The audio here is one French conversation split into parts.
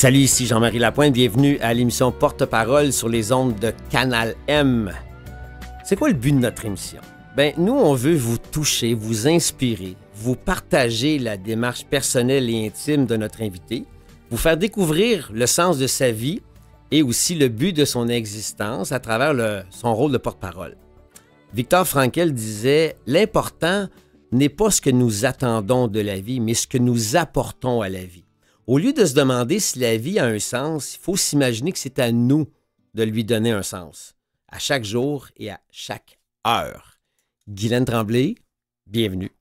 Salut, ici Jean-Marie Lapointe, bienvenue à l'émission Porte-Parole sur les ondes de Canal M. C'est quoi le but de notre émission? Ben, nous, on veut vous toucher, vous inspirer, vous partager la démarche personnelle et intime de notre invité, vous faire découvrir le sens de sa vie et aussi le but de son existence à travers son rôle de porte-parole. Victor Frankel disait L'important n'est pas ce que nous attendons de la vie, mais ce que nous apportons à la vie. Au lieu de se demander si la vie a un sens, il faut s'imaginer que c'est à nous de lui donner un sens, à chaque jour et à chaque heure. Guylaine Tremblay, bienvenue.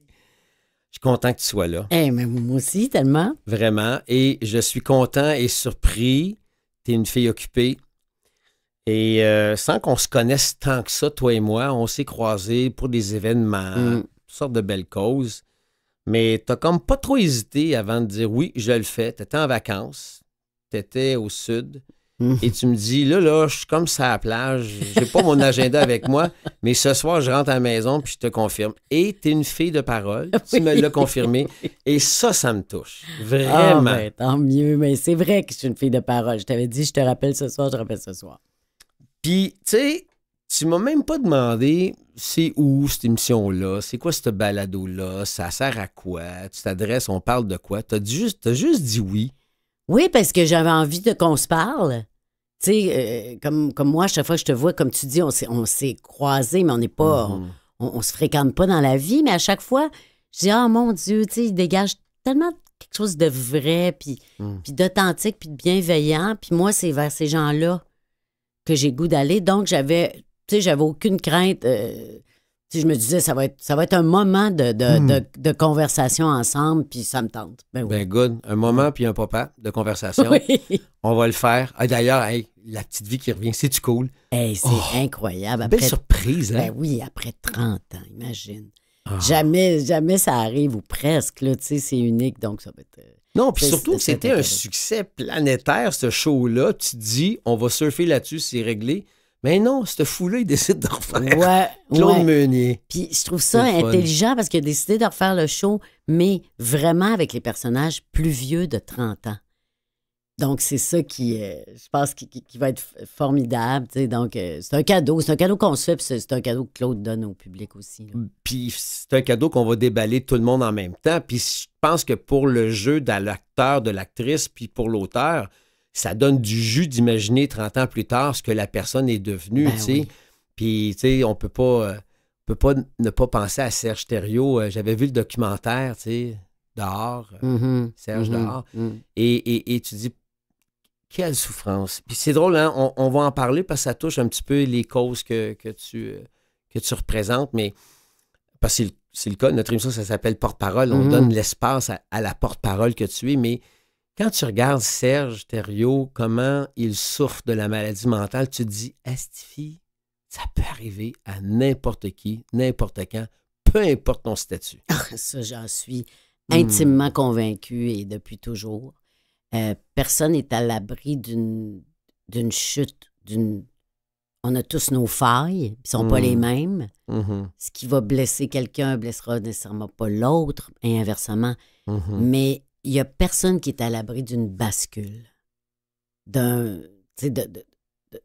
Je suis content que tu sois là. Eh, moi aussi, tellement. Vraiment. Et je suis content et surpris. Tu es une fille occupée. Et euh, sans qu'on se connaisse tant que ça, toi et moi, on s'est croisés pour des événements, mm. toutes sortes de belles causes. Mais t'as comme pas trop hésité avant de dire oui, je le fais. T'étais en vacances, t'étais au sud, hmm. et tu me dis là, là, je suis comme ça à la plage, j'ai pas mon agenda avec moi, mais ce soir, je rentre à la maison puis je te confirme. Et t'es une fille de parole, tu me l'as confirmé, et ça, ça me touche. Ah, Vraiment. Ben, tant mieux, mais c'est vrai que je suis une fille de parole. Je t'avais dit, je te rappelle ce soir, je te rappelle ce soir. Puis, tu sais, tu m'as même pas demandé c'est où cette émission-là, c'est quoi ce balado-là, ça sert à quoi, tu t'adresses, on parle de quoi. T'as juste, as juste dit oui. Oui, parce que j'avais envie qu'on se parle. Tu sais, euh, comme, comme moi, chaque fois que je te vois, comme tu dis, on s'est, croisés, mais on n'est pas. Mm-hmm. on, se fréquente pas dans la vie, mais à chaque fois, je dis oh, mon Dieu, tu sais, il dégage tellement quelque chose de vrai, puis, mm. puis d'authentique, puis de bienveillant. Puis moi, c'est vers ces gens-là que j'ai goût d'aller. Donc, j'avais tu sais, j'avais aucune crainte. Euh, je me disais, ça va être, ça va être un moment de, hmm. conversation ensemble, puis ça me tente. Ben, ben, good. Un moment, puis un papa de conversation. On va le faire. Ah, d'ailleurs, la petite vie qui revient, c'est-tu cool? c'est oh, incroyable. belle surprise, hein? Ben oui, après 30 ans, imagine. Ah. Jamais, jamais ça arrive, ou presque, tu sais, c'est unique, donc ça va être... Euh, non, puis surtout, c'était un succès planétaire, ce show-là. Tu dis, on va surfer là-dessus, c'est réglé. Mais non, ce fou-là, il décide de refaire Claude Meunier. Puis je trouve ça intelligent parce qu'il a décidé de refaire le show, mais vraiment avec les personnages plus vieux de 30 ans. Donc, c'est ça qui, euh, je pense, qui, va être formidable. Donc, euh, c'est un cadeau. C'est un cadeau qu'on se fait, puis c'est un cadeau que Claude donne au public aussi. Mm, puis, c'est un cadeau qu'on va déballer tout le monde en même temps. Puis, je pense que pour le jeu de l'acteur, de l'actrice, puis pour l'auteur, ça donne du jus d'imaginer 30 ans plus tard ce que la personne est devenue, ben tu sais. Puis, tu sais, on peut pas, euh, peut pas ne pas penser à Serge Thériault. Euh, j'avais vu le documentaire, tu sais, dehors, euh, mm-hmm. Serge mm-hmm. dehors. Mm. et, et, tu dis, quelle souffrance. Puis c'est drôle, hein, on, va en parler parce que ça touche un petit peu les causes que, tu, que tu représentes, mais parce que c'est le, cas, notre émission, ça s'appelle porte-parole. On mm-hmm. donne l'espace à la porte-parole que tu es, mais quand tu regardes Serge Thériault, comment il souffre de la maladie mentale, tu te dis, Astifi, ça peut arriver à n'importe qui, n'importe quand, peu importe ton statut. Ah, ça, j'en suis hmm. intimement convaincue convaincu et depuis toujours. Euh, personne n'est à l'abri d'une chute, d'une on a tous nos failles, ils sont pas les hmm. mêmes. Mm-hmm. Ce qui va blesser quelqu'un blessera nécessairement pas l'autre, et inversement. Mm-hmm. Mais il n'y a personne qui est à l'abri d'une bascule, d'un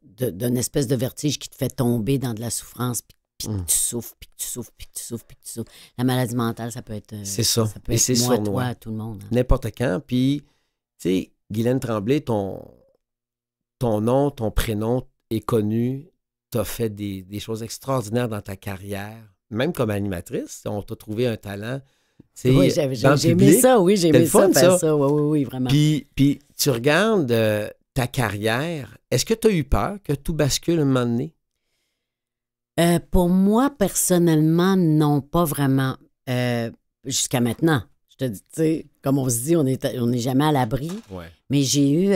d'une espèce de vertige qui te fait tomber dans de la souffrance, puis, puis hmm. tu souffres, puis tu souffres, puis tu souffres, puis tu souffres. La maladie mentale, ça peut être. Euh, c'est ça. peut Et moi, toi, tout le monde. Hein. N'importe quand. Puis, tu sais, Guylaine Tremblay, ton, ton nom, ton prénom est connu. Tu as fait des, des, choses extraordinaires dans ta carrière, même comme animatrice. On t'a trouvé un talent oui, j'ai aimé ça, oui, j'ai aimé ça, ça. Oui, oui, vraiment. Puis, tu regardes euh, ta carrière, est-ce que tu as eu peur que tout bascule un moment donné? Euh, pour moi, personnellement, non, pas vraiment. Euh, jusqu'à maintenant. Je te dis, tu sais, comme on se dit, on n'est on est jamais à l'abri. Mais j'ai eu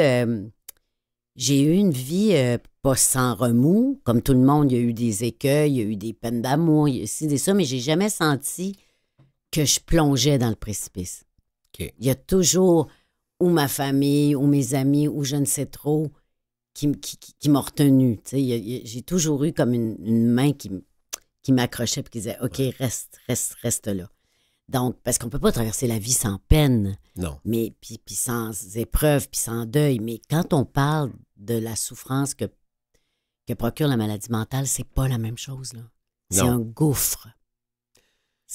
j'ai eu une vie pas sans remous. Comme tout le monde, il y a eu des écueils, il y a eu des peines d'amour, il y a eu des ça, mais j'ai jamais senti que je plongeais dans le précipice. Il y a toujours ou ma famille, ou mes amis, ou je ne sais trop, qui, m'ont retenu. J'ai toujours eu comme une, main qui, qui m'accrochait et qui disait OK, reste, reste, reste là. Donc, parce qu'on ne peut pas traverser la vie sans peine. Non. Mais puis, puis sans épreuve, puis sans deuil. Mais quand on parle de la souffrance que, que procure la maladie mentale, c'est pas la même chose. Là. C'est un gouffre.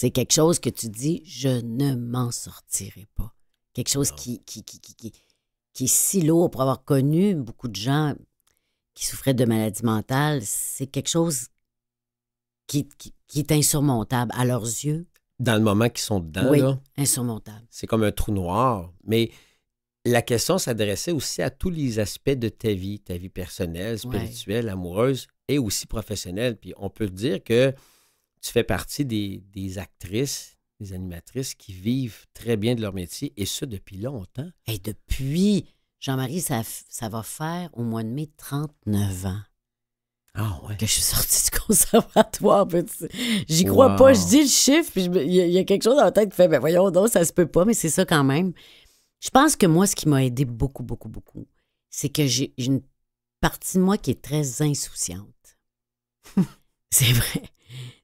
C'est quelque chose que tu dis, je ne m'en sortirai pas. Quelque chose qui, qui, qui, qui, qui est si lourd pour avoir connu beaucoup de gens qui souffraient de maladies mentales. C'est quelque chose qui, qui, est insurmontable à leurs yeux. Dans le moment qu'ils sont dedans, oui, insurmontable. C'est comme un trou noir. Mais la question s'adressait aussi à tous les aspects de ta vie, ta vie personnelle, spirituelle, amoureuse et aussi professionnelle. Puis on peut dire que tu fais partie des, des, actrices, des animatrices qui vivent très bien de leur métier, et ça, depuis longtemps. Et depuis, Jean-Marie, ça, ça va faire au mois de mai 39 ans. Ah ouais. Que je suis sortie du conservatoire. J'y crois pas. Je dis le chiffre, puis il y, a quelque chose dans la tête qui fait, mais ben, voyons donc, ça se peut pas, mais c'est ça quand même. Je pense que moi, ce qui m'a aidé beaucoup, beaucoup, beaucoup, c'est que j'ai une partie de moi qui est très insouciante. c'est vrai.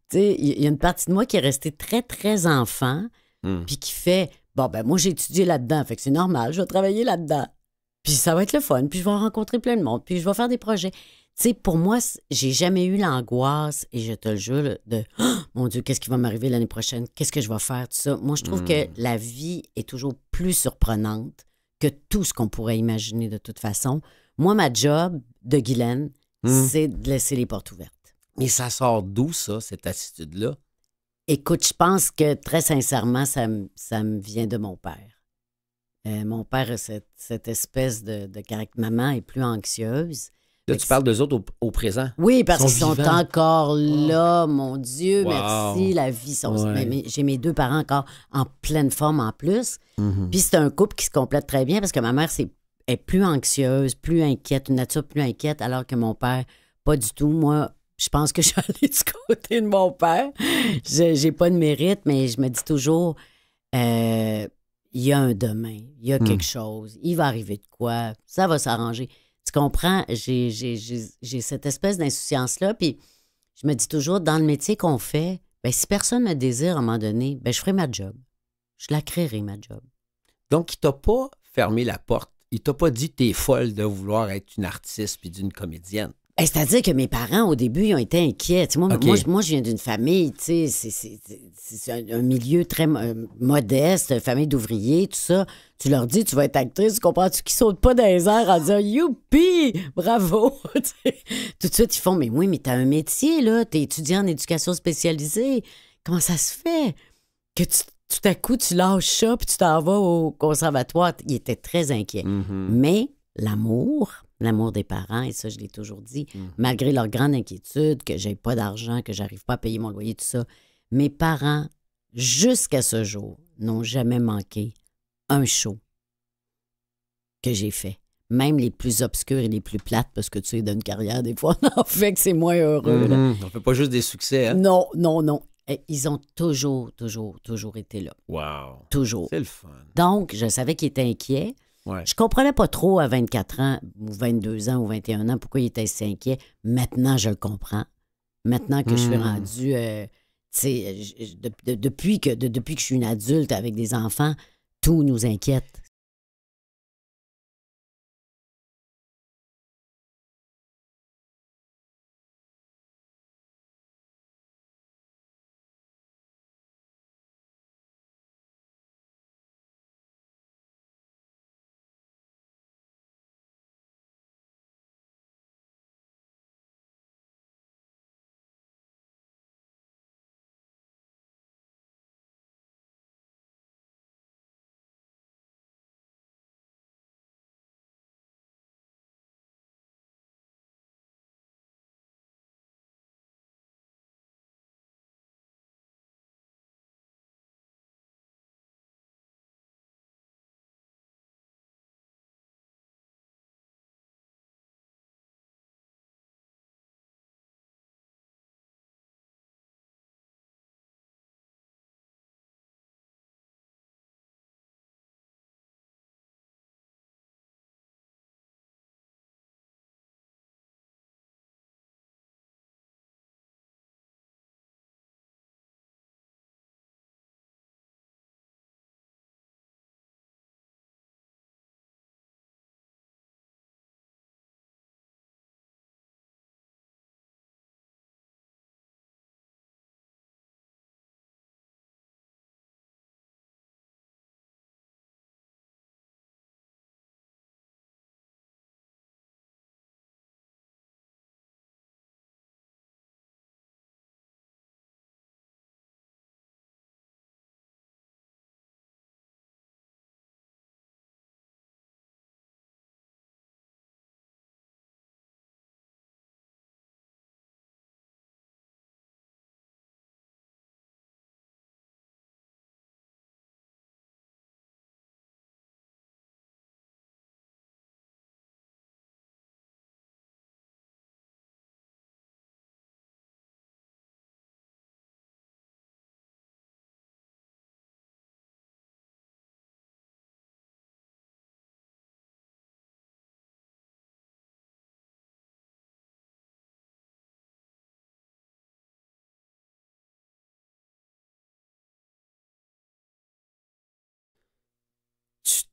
Tu il y a une partie de moi qui est restée très, très enfant, hmm. puis qui fait Bon, ben moi, j'ai étudié là-dedans, fait que c'est normal, je vais travailler là-dedans. Puis ça va être le fun, puis je vais rencontrer plein de monde, puis je vais faire des projets. Tu sais, pour moi, j'ai jamais eu l'angoisse, et je te le jure, de ah, mon Dieu, qu'est-ce qui va m'arriver l'année prochaine? Qu'est-ce que je vais faire? Tout ça. Moi, je trouve que hmm. la vie est toujours plus surprenante que tout ce qu'on pourrait imaginer de toute façon. Moi, ma job de Guylaine, hmm. c'est de laisser les portes ouvertes. Mais ça sort d'où, ça, cette attitude-là? Écoute, je pense que très sincèrement, ça, ça me vient de mon père. Euh, mon père a cette, espèce de, de caractère. Maman est plus anxieuse. Là, tu parles d'eux autres au, présent. Oui, parce qu'ils sont, encore ah. là, mon Dieu, merci, la vie. J'ai mes deux parents encore en pleine forme en plus. Mm-hmm. Puis c'est un couple qui se complète très bien parce que ma mère est plus anxieuse, plus inquiète, une nature plus inquiète, alors que mon père, pas du tout. Moi, je pense que je suis allée du côté de mon père. J'ai pas de mérite, mais je me dis toujours, euh, il y a un demain, il y a quelque hmm. chose, il va arriver de quoi, ça va s'arranger. Tu comprends? J'ai cette espèce d'insouciance-là. Puis je me dis toujours, dans le métier qu'on fait, ben, si personne me désire à un moment donné, ben, je ferai ma job. Je la créerai, ma job. Donc, il t'a pas fermé la porte. Il t'a pas dit tu es folle de vouloir être une artiste puis d'une comédienne. C'est-à-dire que mes parents, au début, ils ont été inquiets. Moi, je viens d'une famille, c'est un, milieu très euh, modeste, famille d'ouvriers, tout ça. Tu leur dis, tu vas être actrice, tu comprends-tu, qui sautent pas dans les airs en disant Youpi, bravo. tout de suite, ils font Mais oui, mais t'as un métier, là, t'es étudiant en éducation spécialisée. Comment ça se fait que tu, tout à coup, tu lâches ça puis tu t'en vas au conservatoire? Ils étaient très inquiets. Mm-hmm. Mais l'amour l'amour des parents, et ça, je l'ai toujours dit, mm. malgré leur grande inquiétude, que j'ai pas d'argent, que j'arrive pas à payer mon loyer, tout ça, mes parents, jusqu'à ce jour, n'ont jamais manqué un show que j'ai fait. Même les plus obscurs et les plus plates, parce que tu sais, une carrière, des fois, en fait que c'est moins heureux. Mm-hmm. On fait pas juste des succès. Hein? Non, non, non. ils ont toujours, toujours, toujours été là. Wow. Toujours. C'est le fun. Donc, je savais qu'ils étaient inquiets. Je comprenais pas trop à 24 ans, ou 22 ans, ou 21 ans, pourquoi il était si inquiet. Maintenant, je le comprends. Maintenant que je suis hmm. rendu... Euh, depuis, que, depuis que je suis une adulte avec des enfants, tout nous inquiète.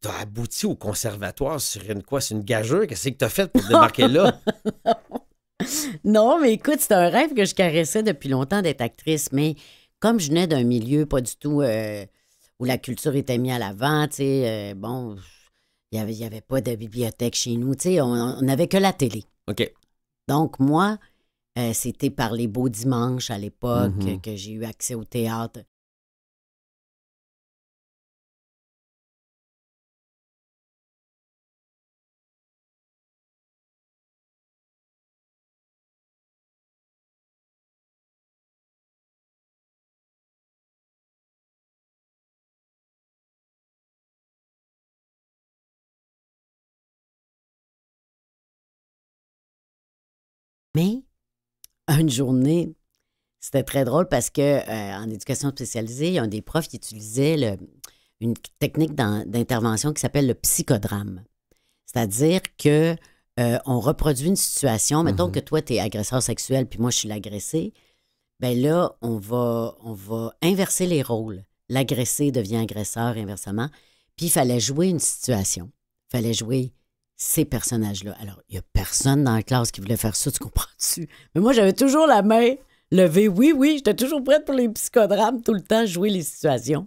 t'as abouti au conservatoire sur une quoi? C'est une gageure? Qu'est-ce que t'as fait pour débarquer là? non, mais écoute, c'est un rêve que je caressais depuis longtemps d'être actrice, mais comme je venais d'un milieu pas du tout euh, où la culture était mise à l'avant, tu sais, euh, bon, il n'y avait, y avait pas de bibliothèque chez nous, tu sais, on n'avait que la télé. OK. Donc, moi, euh, c'était par les beaux dimanches à l'époque mm-hmm. que j'ai eu accès au théâtre. Mais une journée, c'était très drôle parce que euh, en éducation spécialisée, il y a un des profs qui utilisait une technique d'intervention qui s'appelle le psychodrame. C'est-à-dire que euh, on reproduit une situation, mettons mm-hmm. que toi tu es agresseur sexuel puis moi je suis l'agressé, ben là on va on va inverser les rôles. L'agressé devient agresseur inversement, puis il fallait jouer une situation. Il fallait jouer ces personnages-là. Alors, il n'y a personne dans la classe qui voulait faire ça, tu comprends-tu? Mais moi, j'avais toujours la main levée. Oui, oui, j'étais toujours prête pour les psychodrames, tout le temps, jouer les situations.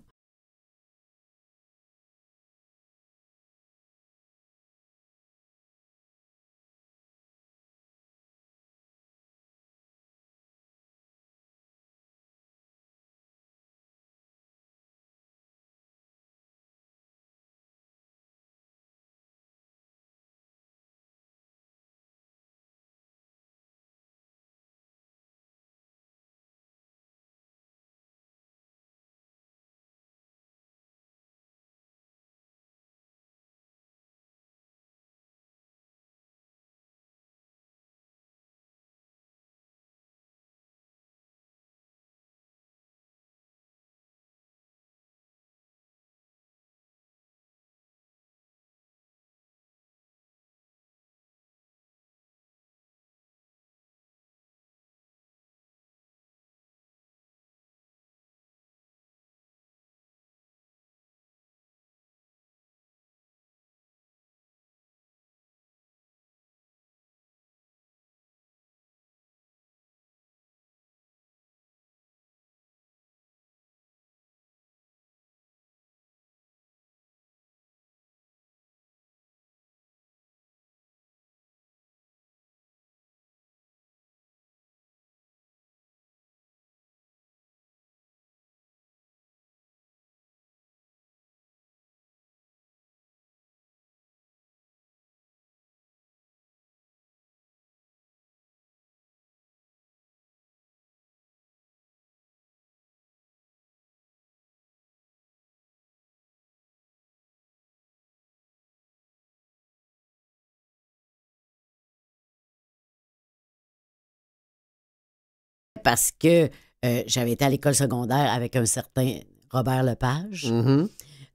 parce que euh, j'avais été à l'école secondaire avec un certain Robert Lepage. Mm-hmm.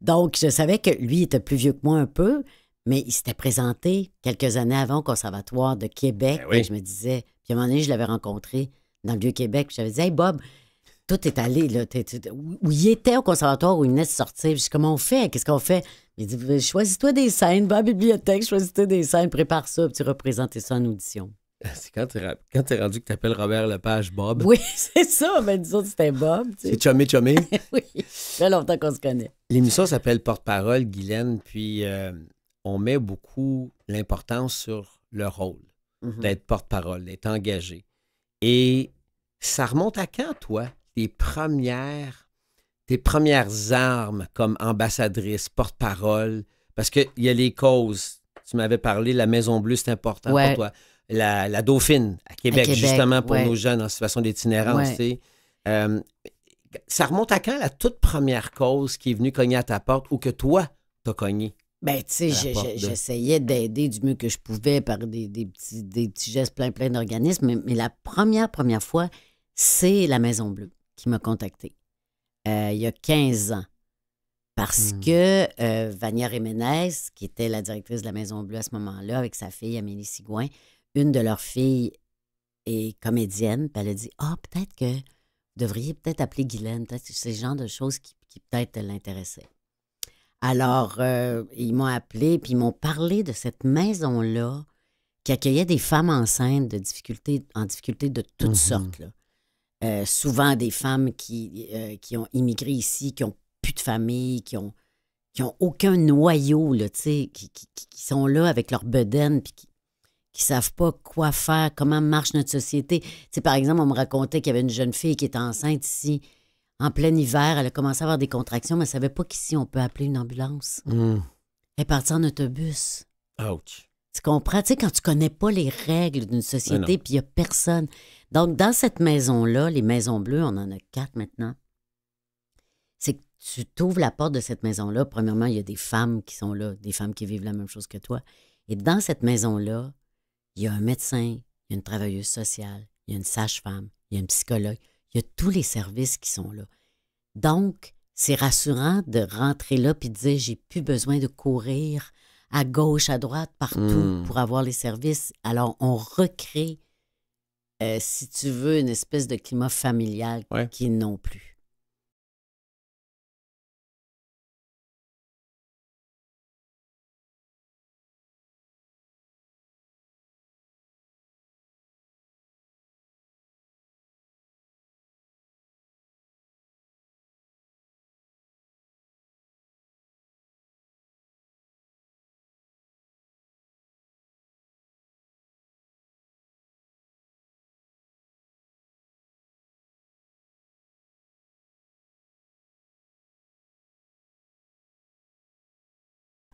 Donc, je savais que lui était plus vieux que moi un peu, mais il s'était présenté quelques années avant au Conservatoire de Québec. Ben Et je me disais, puis à un moment donné, je l'avais rencontré dans le Vieux-Québec. J'avais dit, Hey Bob, tout est allé, là. où il était au Conservatoire, où il venait de sortir. Je dis, comment on fait? Qu'est-ce qu'on fait? Il dit, ben, choisis-toi des scènes, va à la bibliothèque, choisis-toi des scènes, prépare ça, puis tu représentes ça en audition. C'est quand t'es, quand rendu que tu t'appelles Robert Lepage Bob. Oui, c'est ça. Mais disons que c'était Bob. C'est Chummy Chummy. oui, ça longtemps qu'on se connaît. L'émission s'appelle Porte-parole, Guylaine, puis euh, on met beaucoup l'importance sur le rôle mm-hmm. d'être porte-parole, d'être engagé. Et ça remonte à quand, toi, tes premières, tes premières armes comme ambassadrice, porte-parole? Parce qu'il y a les causes. Tu m'avais parlé, la Maison Bleue, c'est important pour toi la, la Dauphine à Québec, justement pour nos jeunes en situation d'itinérance. Euh, ça remonte à quand la toute première cause qui est venue cogner à ta porte ou que toi, t'as cogné? Ben, tu sais, j'essayais d'aider du mieux que je pouvais par des, petits, des gestes plein, plein d'organismes. Mais, la première, première fois, c'est la Maison Bleue qui m'a contactée euh, il y a 15 ans. Parce mmh. que euh, Vania Réménez, qui était la directrice de la Maison Bleue à ce moment-là, avec sa fille Amélie Sigouin, une de leurs filles est comédienne, puis elle a dit Ah, oh, peut-être que vous devriez peut-être appeler Guylaine, peut-être ce genre de choses qui, peut-être l'intéressaient. Alors, euh, ils m'ont appelé, puis ils m'ont parlé de cette maison-là qui accueillait des femmes enceintes de difficultés, en difficulté de toutes mmh sortes. Euh, souvent des femmes euh, qui, ont immigré ici, qui n'ont plus de famille, qui ont, qui ont aucun noyau, qui, qui, qui, sont là avec leur bedaine, puis qui, qui savent pas quoi faire, comment marche notre société. Tu sais, par exemple, on me racontait qu'il y avait une jeune fille qui était enceinte ici. En plein hiver, elle a commencé à avoir des contractions, mais elle savait pas qu'ici, on peut appeler une ambulance. Hmm. Elle est partie en autobus. Ouch. Tu comprends? Tu sais, quand tu connais pas les règles d'une société, puis il n'y a personne. Donc, dans cette maison-là, les maisons bleues, on en a quatre maintenant, c'est que tu t'ouvres la porte de cette maison-là. Premièrement, il y a des femmes qui sont là, des femmes qui vivent la même chose que toi. Et dans cette maison-là, il y a un médecin, il y a une travailleuse sociale, il y a une sage-femme, il y a un psychologue, il y a tous les services qui sont là. Donc, c'est rassurant de rentrer là et de dire j'ai plus besoin de courir à gauche, à droite, partout hmm. pour avoir les services. Alors, on recrée, euh, si tu veux, une espèce de climat familial qui n'ont plus.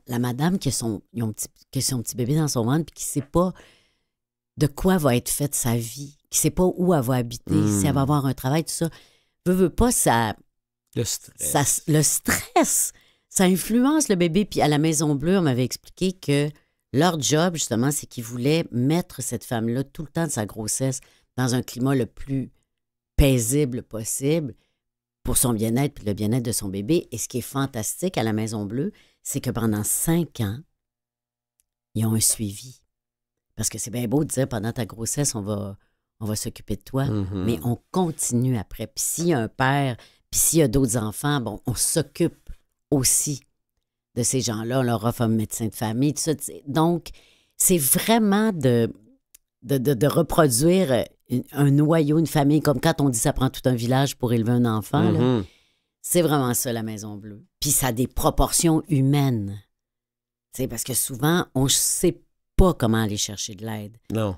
la madame qui a son, petit, qui son petit bébé dans son ventre puis qui sait pas de quoi va être faite sa vie, qui sait pas où elle va habiter, si elle va hmm. avoir un travail, tout ça. Veut, veut pas, ça. Le stress. Ça, le stress, ça influence le bébé. Puis à la Maison Bleue, on m'avait expliqué que leur job, justement, c'est qu'ils voulaient mettre cette femme-là tout le temps de sa grossesse dans un climat le plus paisible possible pour son bien-être et le bien-être de son bébé. Et ce qui est fantastique à la Maison Bleue, c'est que pendant cinq ans, ils ont un suivi. Parce que c'est bien beau de dire pendant ta grossesse, on va, on va s'occuper de toi, mm-hmm. mais on continue après. Puis s'il y a un père, puis s'il y a d'autres enfants, bon, on s'occupe aussi de ces gens-là. On leur offre un médecin de famille, Donc, c'est vraiment de, de, reproduire un, noyau, une famille, comme quand on dit ça prend tout un village pour élever un enfant. Mm-hmm. C'est vraiment ça, la Maison Bleue. Puis ça a des proportions humaines. C'est parce que souvent, on ne sait pas comment aller chercher de l'aide. Non.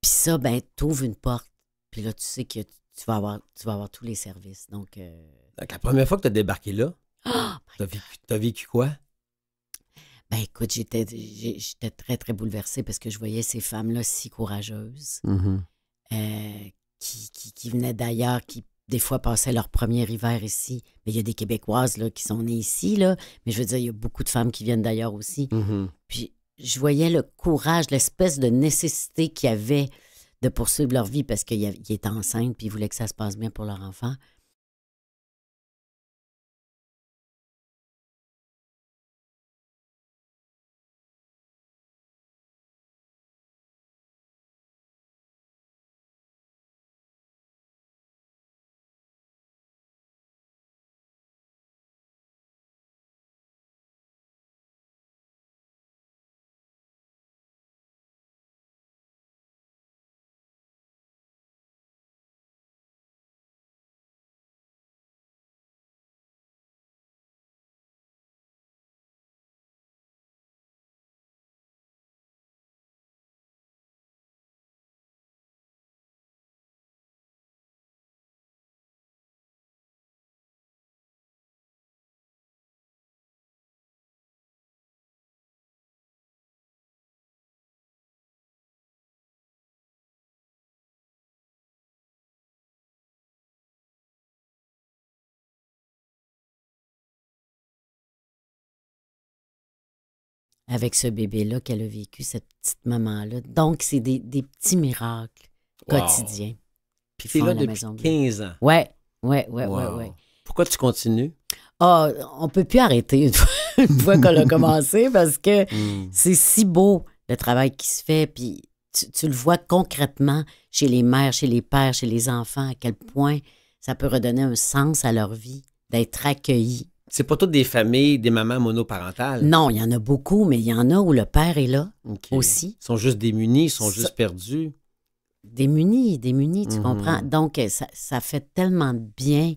Puis ça, ben, t'ouvres une porte. Puis là, tu sais que tu vas avoir, tu vas avoir tous les services. Donc, euh, la première fois que tu as débarqué là, oh tu as, vécu quoi? Ben écoute, j'étais, j'étais très, très bouleversée parce que je voyais ces femmes-là si courageuses, mm-hmm. euh, qui, qui, qui, venaient d'ailleurs, qui des fois, passaient leur premier hiver ici. Mais il y a des Québécoises qui sont nées ici, là. mais je veux dire, il y a beaucoup de femmes qui viennent d'ailleurs aussi. Mm-hmm. Puis je voyais le courage, l'espèce de nécessité qu'il y avait de poursuivre leur vie parce qu'ils étaient enceintes puis ils voulaient que ça se passe bien pour leur enfant. avec ce bébé-là qu'elle a vécu, cette petite maman-là. Donc, c'est des, petits miracles quotidiens. Puis c'est là 15 ans. Ouais, ouais, ouais, ouais, ouais. Pourquoi tu continues? Ah, oh, on peut plus arrêter une fois, qu'on a commencé parce que hmm. c'est si beau le travail qui se fait. Puis tu, tu, le vois concrètement chez les mères, chez les pères, chez les enfants, à quel point ça peut redonner un sens à leur vie d'être accueillis c'est pas toutes des familles, des mamans monoparentales. Non, il y en a beaucoup, mais il y en a où le père est là aussi. Ils sont juste démunis, ils sont juste perdus. Démunis, démunis, tu mhm. comprends? Donc, ça, ça, fait tellement de bien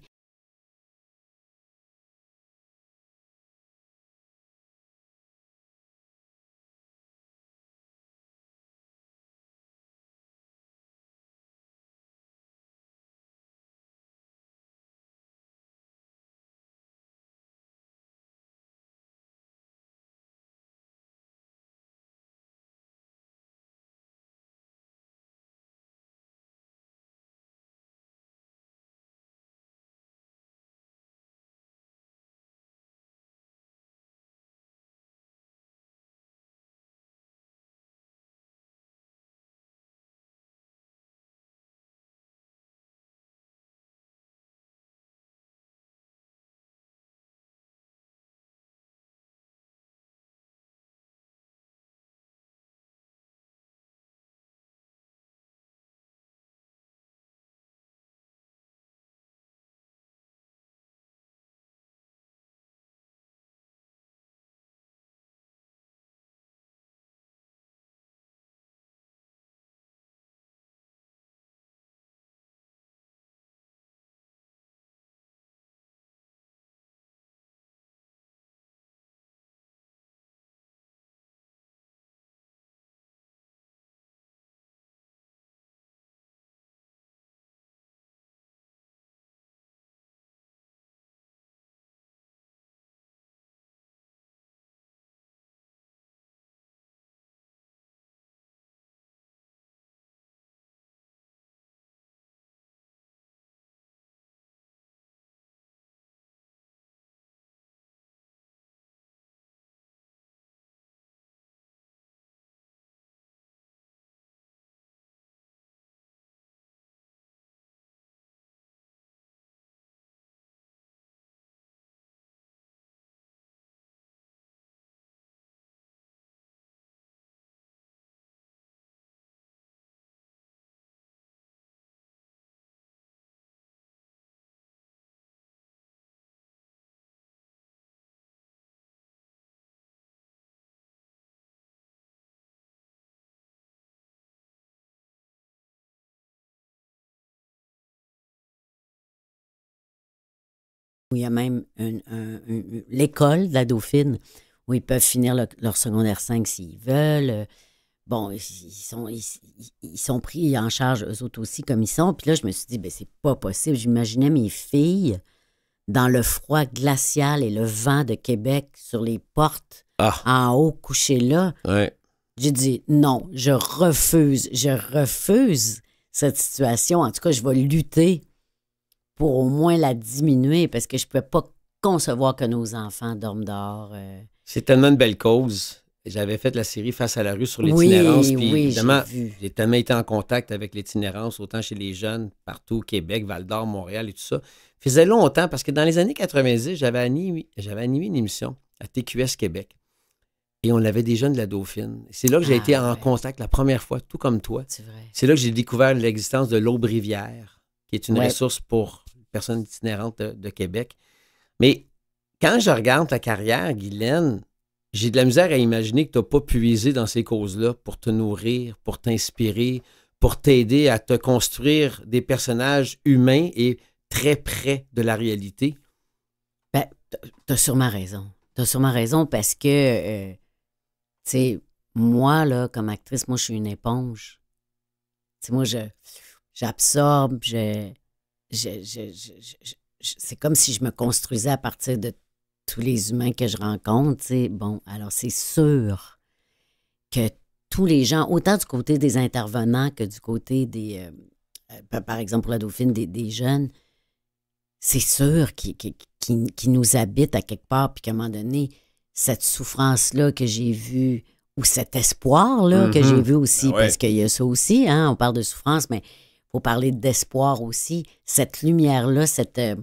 où il y a même l'école de la Dauphine, où ils peuvent finir leur secondaire 5 s'ils veulent. Bon, ils sont, pris en charge eux autres aussi comme ils sont. Puis là, je me suis dit, ben c'est pas possible. J'imaginais mes filles dans le froid glacial et le vent de Québec sur les portes ah. en haut couchées là. J'ai dit, non, je refuse, je refuse cette situation. En tout cas, je vais lutter pour au moins la diminuer parce que je ne peux pas concevoir que nos enfants dorment dehors. Euh. C'est tellement une belle cause. J'avais fait la série Face à la rue sur l'itinérance. Oui, puis j'ai tellement été en contact avec l'itinérance, autant chez les jeunes, partout Québec, Val d'Or, Montréal et tout ça. Faisait longtemps parce que dans les années 90, j'avais animé, animé une émission à TQS Québec. Et on avait des jeunes de la Dauphine. C'est là que j'ai ah, été en contact la première fois, tout comme toi. C'est vrai. C'est là que j'ai découvert l'existence de l'Aube-Rivière, qui est une ressource pour personne itinérante de, Québec. Mais quand je regarde ta carrière, Guylaine, j'ai de la misère à imaginer que tu n'as pas puisé dans ces causes-là pour te nourrir, pour t'inspirer, pour t'aider à te construire des personnages humains et très près de la réalité. Ben, tu as sûrement raison. Tu as sûrement raison parce que, euh, tu sais, moi, là, comme actrice, moi, je suis une éponge. Tu sais, moi, je j'absorbe, je, c'est comme si je me construisais à partir de tous les humains que je rencontre. Bon, alors c'est sûr que tous les gens, autant du côté des intervenants que du côté des, euh, euh, par exemple pour la Dauphine, des, jeunes, c'est sûr qui, nous habitent à quelque part, puis qu'à un moment donné, cette souffrance-là que j'ai vue, ou cet espoir-là que j'ai mm-hmm. vu aussi, parce qu'il y a ça aussi, hein, on parle de souffrance, mais faut parler d'espoir aussi, cette lumière-là, cette, euh,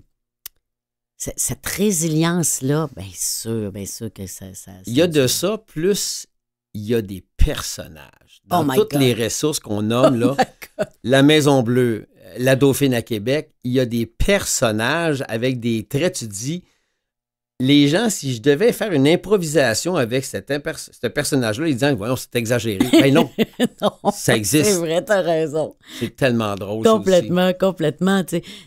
cette, résilience-là, bien sûr, bien sûr que ça... il y a de ça, plus il y a des personnages. Oh Dans toutes les ressources qu'on nomme, là, oh la Maison Bleue, la Dauphine à Québec, il y a des personnages avec des traits, tu dis les gens, si je devais faire une improvisation avec ce personnage-là, ils disent Voyons, c'est exagéré. Mais ben non, ça existe. C'est vrai, t'as raison. C'est tellement drôle. Complètement, complètement.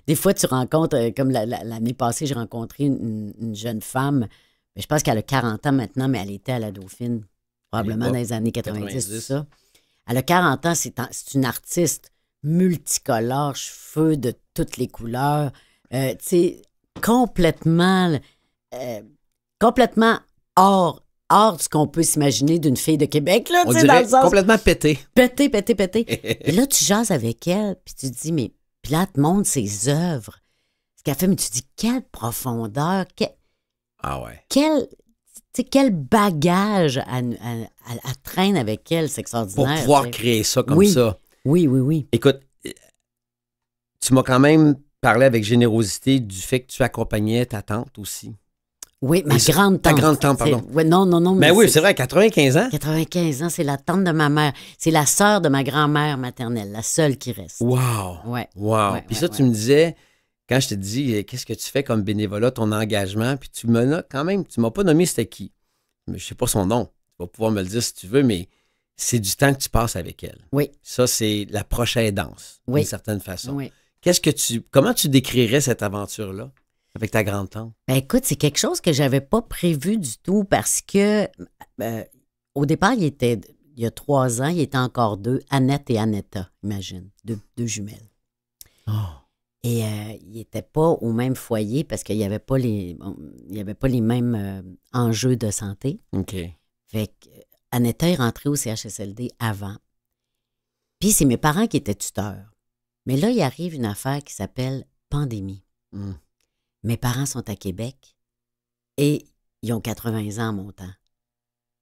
Des fois, tu rencontres, euh, comme l'année passée, j'ai rencontré une, jeune femme, ben, je pense qu'elle a 40 ans maintenant, mais elle était à la Dauphine, probablement dans les années 90, tout ça. Elle a 40 ans, c'est une artiste multicolore, cheveux de toutes les couleurs, euh, tu sais, complètement euh, complètement hors, hors de ce qu'on peut s'imaginer d'une fille de Québec. Là, le complètement pété. Pété, pété, pété. Et là, tu jases avec elle, puis tu te dis, mais puis là, elle te montre ses œuvres. Ce qu'elle fait, mais tu te dis, quelle profondeur, ah ouais. quel bagage à, à, traîne avec elle, c'est extraordinaire. Pour pouvoir créer ça comme ça. Oui, oui, oui. Écoute, tu m'as quand même parlé avec générosité du fait que tu accompagnais ta tante aussi. Oui, ma grande tante. Ta grande tante, pardon. non, non, non. Ben mais oui, c'est vrai, 95 ans. 95 ans, c'est la tante de ma mère. C'est la sœur de ma grand-mère maternelle, la seule qui reste. Wow. Ouais. Wow. puis ça, tu me disais, quand je te dis, euh, qu'est-ce que tu fais comme bénévolat, ton engagement, puis tu me quand même, tu m'as pas nommé c'était qui. Mais je sais pas son nom. Tu vas pouvoir me le dire si tu veux, mais c'est du temps que tu passes avec elle. Oui. Ça, c'est la prochaine danse, d'une certaine façon. Oui. Qu'est-ce que tu, comment tu décrirais cette aventure-là? Avec ta grande-tante. Ben écoute, c'est quelque chose que j'avais pas prévu du tout parce que euh, au départ, il était il y a trois ans, il était encore deux, Annette et Annetta, imagine, deux, jumelles. Oh. Et ils euh, il était pas au même foyer parce qu'il n'y avait, pas les, il avait pas les mêmes euh, enjeux de santé. OK. Fait que est rentrée au CHSLD avant. Puis c'est mes parents qui étaient tuteurs. Mais là, il arrive une affaire qui s'appelle pandémie. Hum. Mes parents sont à Québec et ils ont 80 ans mon temps.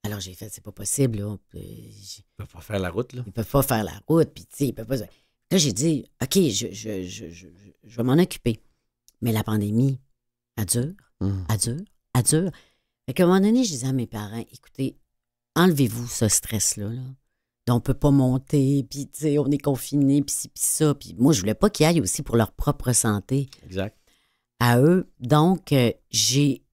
Alors j'ai fait, c'est pas possible. Là, ils peuvent pas faire la route. Là. Ils peuvent pas faire la route. Puis, j'ai dit, OK, je, je, vais m'en occuper. Mais la pandémie, a dure, a mmh. elle dure, elle dure. Fait qu'à un moment donné, je disais à mes parents, écoutez, enlevez-vous ce stress-là. Là. On ne peut pas monter, puis on est confiné, puis puis ça. Puis moi, je voulais pas qu'ils aillent aussi pour leur propre santé. Exact à eux. Donc, euh, j'ai.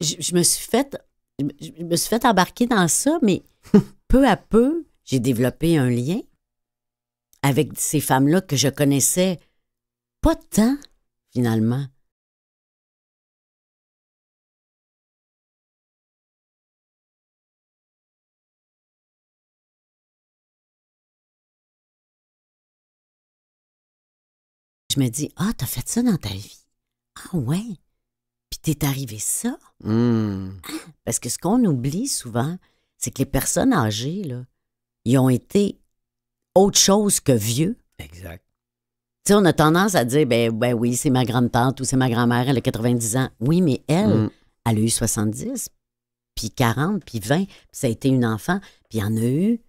Je, me suis faite. Je me suis fait embarquer dans ça, mais peu à peu, j'ai développé un lien avec ces femmes-là que je connaissais pas tant, finalement. Je me dis, ah, t'as fait ça dans ta vie. Ah ouais. Puis t'es arrivé ça? Mmh. Ah, parce que ce qu'on oublie souvent, c'est que les personnes âgées, là, ils ont été autre chose que vieux. Exact. Tu sais, on a tendance à dire, ben, ben oui, c'est ma grande-tante ou c'est ma grand-mère, elle a 90 ans. Oui, mais elle, mmh. elle a eu 70, puis 40, puis 20, puis ça a été une enfant, puis il y en a eu.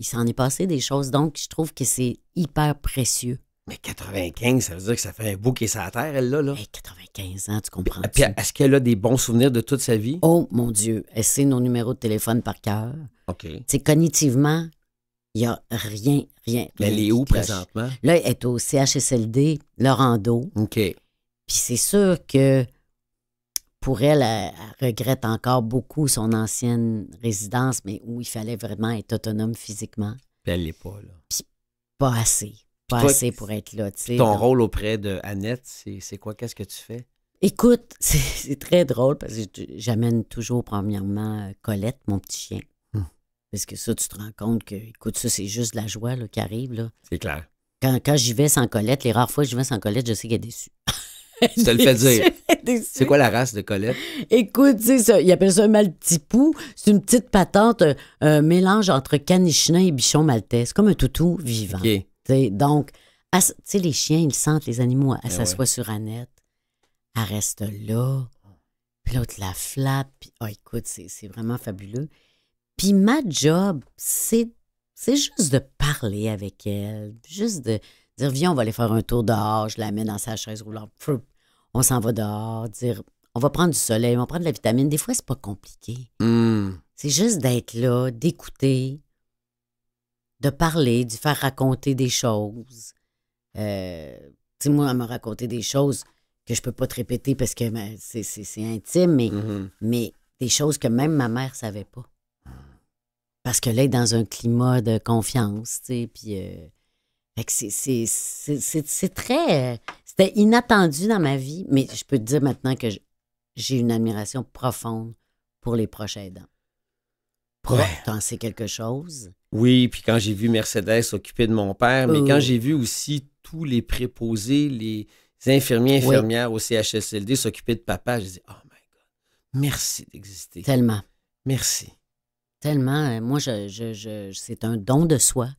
Il s'en est passé des choses. Donc, je trouve que c'est hyper précieux. Mais 95, ça veut dire que ça fait un bout est sur terre, elle-là. Là. Hey, 95 ans, tu comprends? Puis, est-ce qu'elle a des bons souvenirs de toute sa vie? Oh mon Dieu, elle sait nos numéros de téléphone par cœur. OK. C'est cognitivement, il n'y a rien, rien. Mais elle est où présentement? Là, elle est au CHSLD, Laurando. OK. Puis c'est sûr que pour elle, elle, regrette encore beaucoup son ancienne résidence, mais où il fallait vraiment être autonome physiquement. Puis elle l'est pas, là. Puis pas assez pas pour être là. Ton rôle auprès de Annette, c'est quoi? Qu'est-ce que tu fais? Écoute, c'est très drôle parce que j'amène toujours premièrement euh, Colette, mon petit chien. Hmm. Parce que ça, tu te rends compte que, écoute, ça, c'est juste de la joie là, qui arrive. C'est clair. Quand, quand j'y vais sans Colette, les rares fois que j'y vais sans Colette, je sais qu'elle est déçue. Je te le fais dire. C'est quoi la race de Colette? Écoute, c'est ça. il appelle ça un maltipou. C'est une petite patente, euh, un mélange entre canichin et bichon maltais. C'est comme un toutou vivant donc, tu sais, les chiens, ils sentent les animaux. Elle eh s'assoit sur Annette. Elle reste là. Puis l'autre la flatte. Puis, ah, écoute, c'est vraiment fabuleux. Puis ma job, c'est juste de parler avec elle. Juste de dire, viens, on va aller faire un tour dehors. Je la mets dans sa chaise roulante. On s'en va dehors. Dire, on va prendre du soleil, on va prendre de la vitamine. Des fois, c'est pas compliqué. Hmm. C'est juste d'être là, d'écouter de parler, de faire raconter des choses. Euh, tu sais, moi, elle me raconter des choses que je peux pas te répéter parce que ben, c'est intime, mais, mm-hmm. mais des choses que même ma mère savait pas. Parce que là, est dans un climat de confiance, tu sais, puis... Euh, c'est très... C'était inattendu dans ma vie, mais je peux te dire maintenant que j'ai une admiration profonde pour les proches aidants propre, quelque chose. Oui, puis quand j'ai vu Mercedes s'occuper de mon père, mais quand oh. j'ai vu aussi tous les préposés, les infirmiers, infirmières au CHSLD s'occuper de papa, j'ai dit, oh my God, merci d'exister. Tellement. Merci. Tellement. Hein. Moi, c'est un don de soi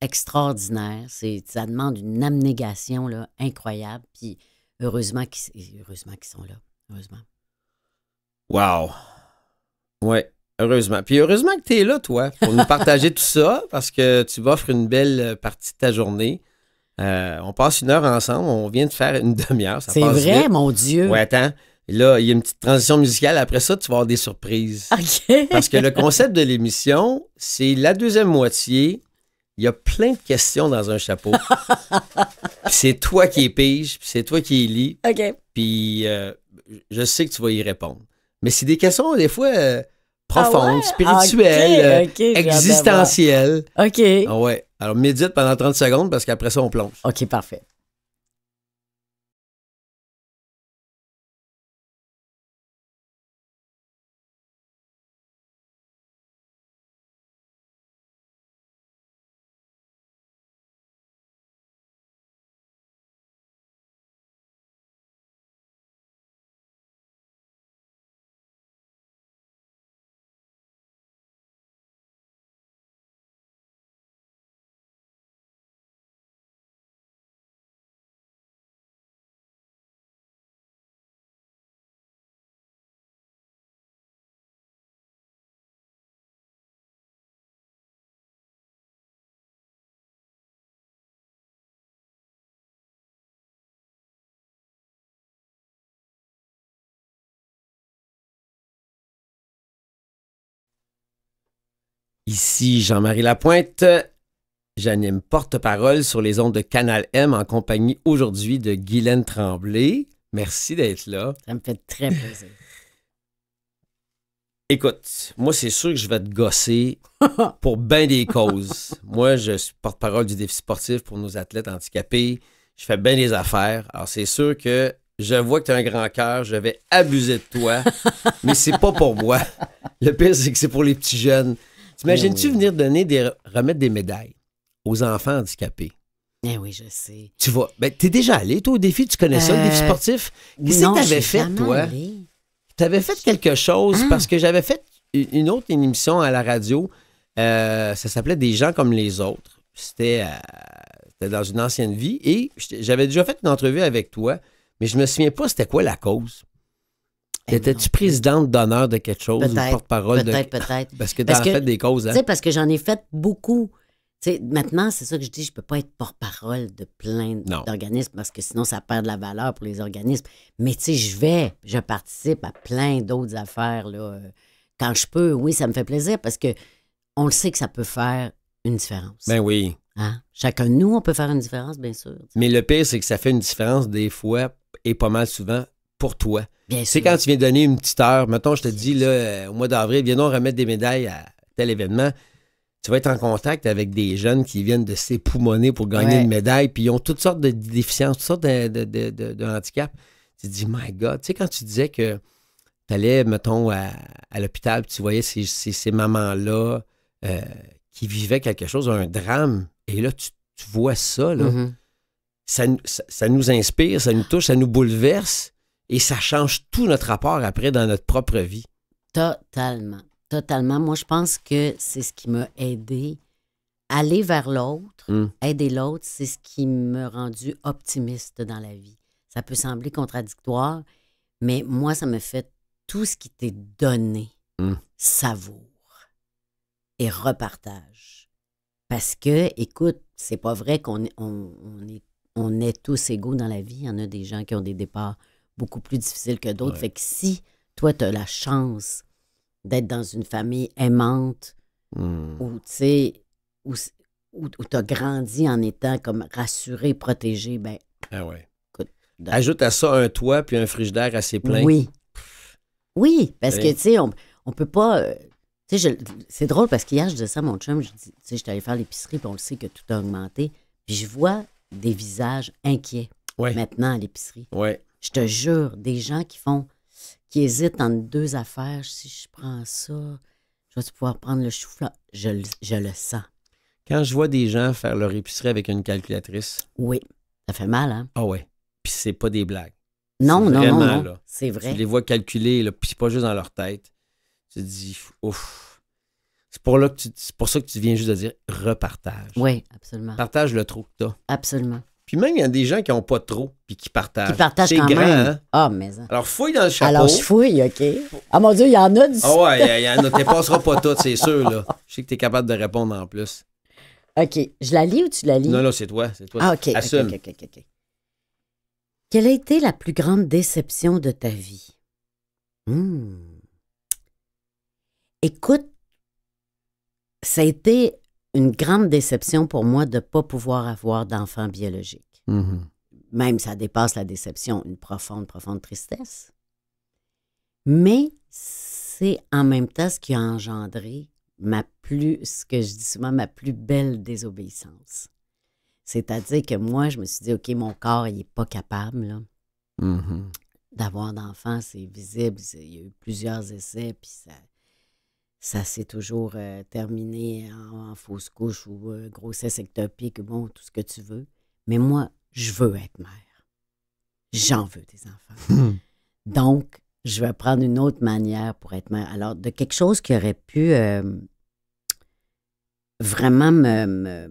extraordinaire. Ça demande une abnégation là, incroyable. Puis heureusement qu'ils heureusement sont là. Heureusement. Wow. Ouais. Heureusement. Puis heureusement que tu es là, toi, pour nous partager tout ça, parce que tu m'offres une belle euh, partie de ta journée. Euh, on passe une heure ensemble, on vient de faire une demi-heure. C'est vrai, mon Dieu. Ouais, attends. là, il y a une petite transition musicale. Après ça, tu vas avoir des surprises. OK. Parce que le concept de l'émission, c'est la deuxième moitié. Il y a plein de questions dans un chapeau. c'est toi qui es pige, c'est toi qui lit OK. Puis euh, je sais que tu vas y répondre. Mais c'est des questions, des fois profonde, ah spirituelle, ah, existentielle. OK. Ah ouais. Alors médite pendant 30 secondes parce qu'après ça, on plonge. OK, parfait. Ici Jean-Marie Lapointe. J'anime porte-parole sur les ondes de Canal M en compagnie aujourd'hui de Guylaine Tremblay. Merci d'être là. Ça me fait très plaisir. Écoute, moi, c'est sûr que je vais te gosser pour bien des causes. moi, je suis porte-parole du défi sportif pour nos athlètes handicapés. Je fais bien des affaires. Alors, c'est sûr que je vois que tu as un grand cœur. Je vais abuser de toi. mais c'est pas pour moi. Le pire, c'est que c'est pour les petits jeunes. T'imagines-tu eh venir donner des, remettre des médailles aux enfants handicapés? Eh oui, je sais. Tu vois, Ben, t'es déjà allé, toi, au défi, tu connais ça, le défi euh, sportif. Qu'est-ce que t'avais fait, toi? Tu avais fait quelque chose ah. parce que j'avais fait une autre émission à la radio. Euh, ça s'appelait Des gens comme les autres. C'était euh, dans une ancienne vie. Et j'avais déjà fait une entrevue avec toi, mais je me souviens pas c'était quoi la cause. Ben, Étais-tu présidente d'honneur de quelque chose ou porte-parole de Peut-être, peut-être. Parce que as fait des causes. Hein? Tu sais, parce que j'en ai fait beaucoup. sais, maintenant, c'est ça que je dis, je peux pas être porte-parole de plein d'organismes parce que sinon, ça perd de la valeur pour les organismes. Mais tu sais, je vais, je participe à plein d'autres affaires. Euh, quand je peux, oui, ça me fait plaisir parce que on le sait que ça peut faire une différence. Ben oui. Hein? Chacun de nous, on peut faire une différence, bien sûr. Mais le pire, c'est que ça fait une différence des fois et pas mal souvent pour toi. C'est quand tu viens donner une petite heure, mettons, je te dis, là, au mois d'avril, viens donc remettre des médailles à tel événement. Tu vas être en contact avec des jeunes qui viennent de s'époumoner pour gagner une médaille, puis ils ont toutes sortes de déficiences, toutes sortes de, de, de, handicaps. Tu te dis, my God, tu sais, quand tu disais que tu allais, mettons, à, à l'hôpital, tu voyais ces, ces, mamans-là euh, qui vivaient quelque chose, un drame, et là, tu, vois ça, là. Mm-hmm. ça, ça, nous inspire, ça nous touche, ça nous bouleverse et ça change tout notre rapport après dans notre propre vie. Totalement. Totalement. Moi, je pense que c'est ce qui m'a aidé. Aller vers l'autre, hmm. aider l'autre, c'est ce qui m'a rendu optimiste dans la vie. Ça peut sembler contradictoire, mais moi, ça me fait tout ce qui t'est donné, hmm. savour savoure et repartage. Parce que, écoute, c'est pas vrai qu'on est, on est tous égaux dans la vie. Il y en a des gens qui ont des départs beaucoup plus difficile que d'autres. Fait que si toi, tu as la chance d'être dans une famille aimante hmm. ou où tu sais, as grandi en étant comme rassuré, protégé, ben. Ah ouais. Écoute, Ajoute à ça un toit puis un frigidaire assez plein. Oui. Oui, parce que, tu sais, on, peut pas. Euh, c'est drôle parce qu'hier, je disais ça mon chum, je dis, tu sais, allé faire l'épicerie, puis on le sait que tout a augmenté. Puis je vois des visages inquiets maintenant à l'épicerie. oui je te jure, des gens qui font, qui hésitent entre deux affaires, si je prends ça, je vais pouvoir prendre le chou Je, le sens. Quand je vois des gens faire leur épicerie avec une calculatrice. Oui, ça fait mal, hein? Ah ouais. Puis c'est pas des blagues. Non, non, non, C'est vrai. Tu les vois calculer, là, puis c'est pas juste dans leur tête. Tu dis, ouf. C'est pour, là que pour ça que tu viens juste de dire repartage. Oui, absolument. Partage le trou que tu as. Absolument. Puis même, il y a des gens qui n'ont pas trop, puis qui partagent. Qui partagent quand grand, même. Hein? Ah, mais... Hein. Alors, fouille dans le chapeau. Alors, je fouille, OK. Ah, mon Dieu, il y en a du... Ah ouais, il y en a. Tu passeras pas toutes, c'est sûr, là. Je sais que tu es capable de répondre en plus. OK. Je la lis ou tu la lis? Non, non, c'est toi. C'est toi. Ah, OK. Assume. OK, Quelle a été la plus grande déception de ta vie? Hmm. Écoute, ça a été une grande déception pour moi de ne pas pouvoir avoir d'enfants biologiques. Mm-hmm. Même ça dépasse la déception, une profonde, profonde tristesse. Mais c'est en même temps ce qui a engendré ma plus, ce que je dis souvent, ma plus belle désobéissance. C'est-à-dire que moi, je me suis dit, OK, mon corps, il n'est pas capable mm-hmm. d'avoir d'enfants, c'est visible, il y a eu plusieurs essais, puis ça, ça s'est toujours euh, terminé en, fausse couche ou euh, grossesse ectopique, bon, tout ce que tu veux. Mais moi, je veux être mère. J'en veux des enfants. Donc, je vais prendre une autre manière pour être mère. Alors, de quelque chose qui aurait pu euh, vraiment me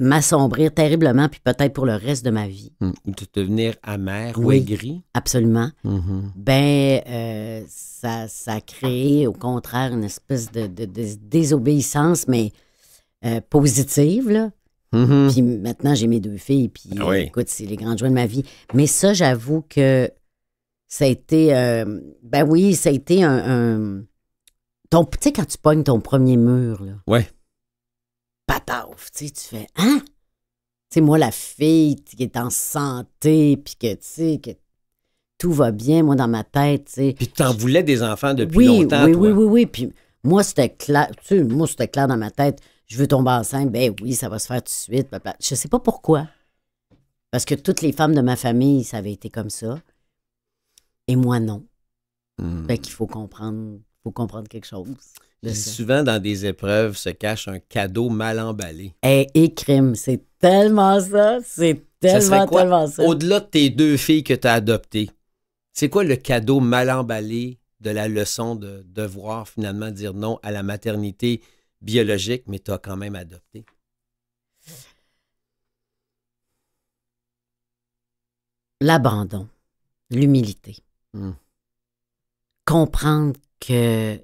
m'assombrir terriblement, puis peut-être pour le reste de ma vie. Hum, ou de devenir amer ou aigri. Absolument. Mm-hmm. Ben, euh, ça, ça a créé, au contraire, une espèce de, désobéissance, mais euh, positive, là. Mm-hmm. Puis maintenant, j'ai mes deux filles, puis ah euh, écoute, c'est les grandes joies de ma vie. Mais ça, j'avoue que ça a été. ben oui, ça a été un. ton, tu sais, quand tu pognes ton premier mur, là. Ouais pataf. Tu sais, tu fais, hein? C'est moi, la fille qui est en santé, puis que, tu sais, que tout va bien, moi, dans ma tête, tu sais. Puis en voulais des enfants depuis oui, longtemps, oui, toi. Oui, oui, oui, puis moi, c'était clair, tu sais, moi, c'était clair dans ma tête, je veux tomber enceinte, ben oui, ça va se faire tout de suite, papa Je sais pas pourquoi, parce que toutes les femmes de ma famille, ça avait été comme ça, et moi, non. Hmm. Fait qu'il faut comprendre faut comprendre quelque chose. souvent, dans des épreuves, se cache un cadeau mal emballé. Et, crime, c'est tellement ça, c'est tellement, tellement ça. Au-delà de tes deux filles que tu as adoptées, c'est quoi le cadeau mal emballé de la leçon de devoir finalement dire non à la maternité biologique, mais tu as quand même adopté? L'abandon, l'humilité. Hmm. Comprendre que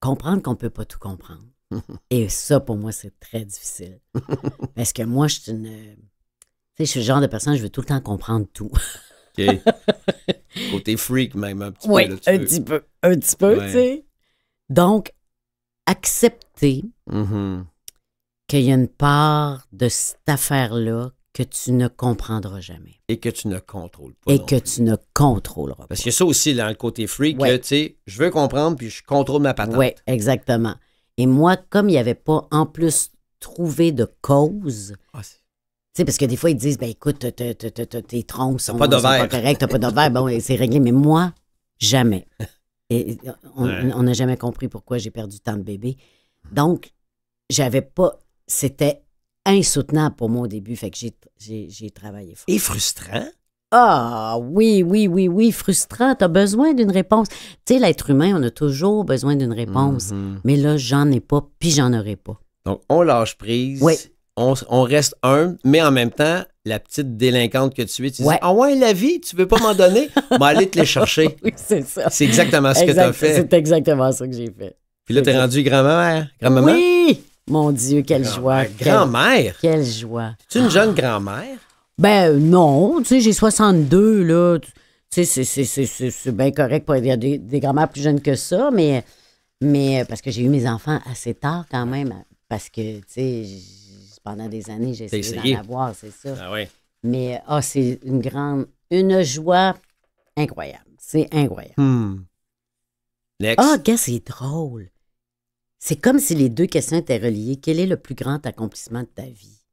comprendre qu'on ne peut pas tout comprendre. Et ça, pour moi, c'est très difficile. Parce que moi, je suis une. le genre de personne, je veux tout le temps comprendre tout. Côté freak, même, un petit peu. Oui, un petit peu. Un petit peu, tu sais. Donc, accepter mm-hmm. qu'il y a une part de cette affaire-là que tu ne comprendras jamais. Et que tu ne contrôles pas. Et que tu ne contrôleras pas. Parce que ça aussi, dans le côté freak, que tu sais, je veux comprendre, puis je contrôle ma patente. Oui, exactement. Et moi, comme il n'y avait pas en plus trouvé de cause, ah, tu sais, parce que des fois, ils disent, ben écoute, tes troncs sont pas, corrects, t'as pas d'ovaire, bon, c'est réglé. Mais moi, jamais. Et on n'a jamais compris pourquoi j'ai perdu tant de bébés. Donc, j'avais pas. C'était insoutenable pour moi au début. Fait que j'ai travaillé fort. Et frustrant? Ah oui, oui, oui, oui, frustrant. T'as besoin d'une réponse. Tu sais, l'être humain, on a toujours besoin d'une réponse. Mm-hmm. Mais là, j'en ai pas, puis j'en aurai pas. Donc, on lâche prise. Oui. On, reste un, mais en même temps, la petite délinquante que tu es, tu dis Ah ouais, la vie, tu veux pas m'en donner Ben, allez te les chercher. oui, c'est ça. C'est exactement ce que t'as fait. C'est exactement ça que j'ai fait. Puis là, t'es rendu grand-mère, grand-maman. Oui mon Dieu, quelle joie. Grand-mère? Quelle, joie. Tu une jeune grand-mère? Ben euh, non, tu sais, j'ai 62, là. Tu sais, c'est bien correct pour... des, des grand-mères plus jeunes que ça, mais, mais euh, parce que j'ai eu mes enfants assez tard quand même, parce que, tu sais, pendant des années, j'ai essayé, d'en avoir, c'est ça. Ah oui. Mais ah, c'est une grande, une joie incroyable. C'est incroyable. Hmm. Next. Ah, qui c'est drôle. C'est comme si les deux questions étaient reliées. Quel est le plus grand accomplissement de ta vie?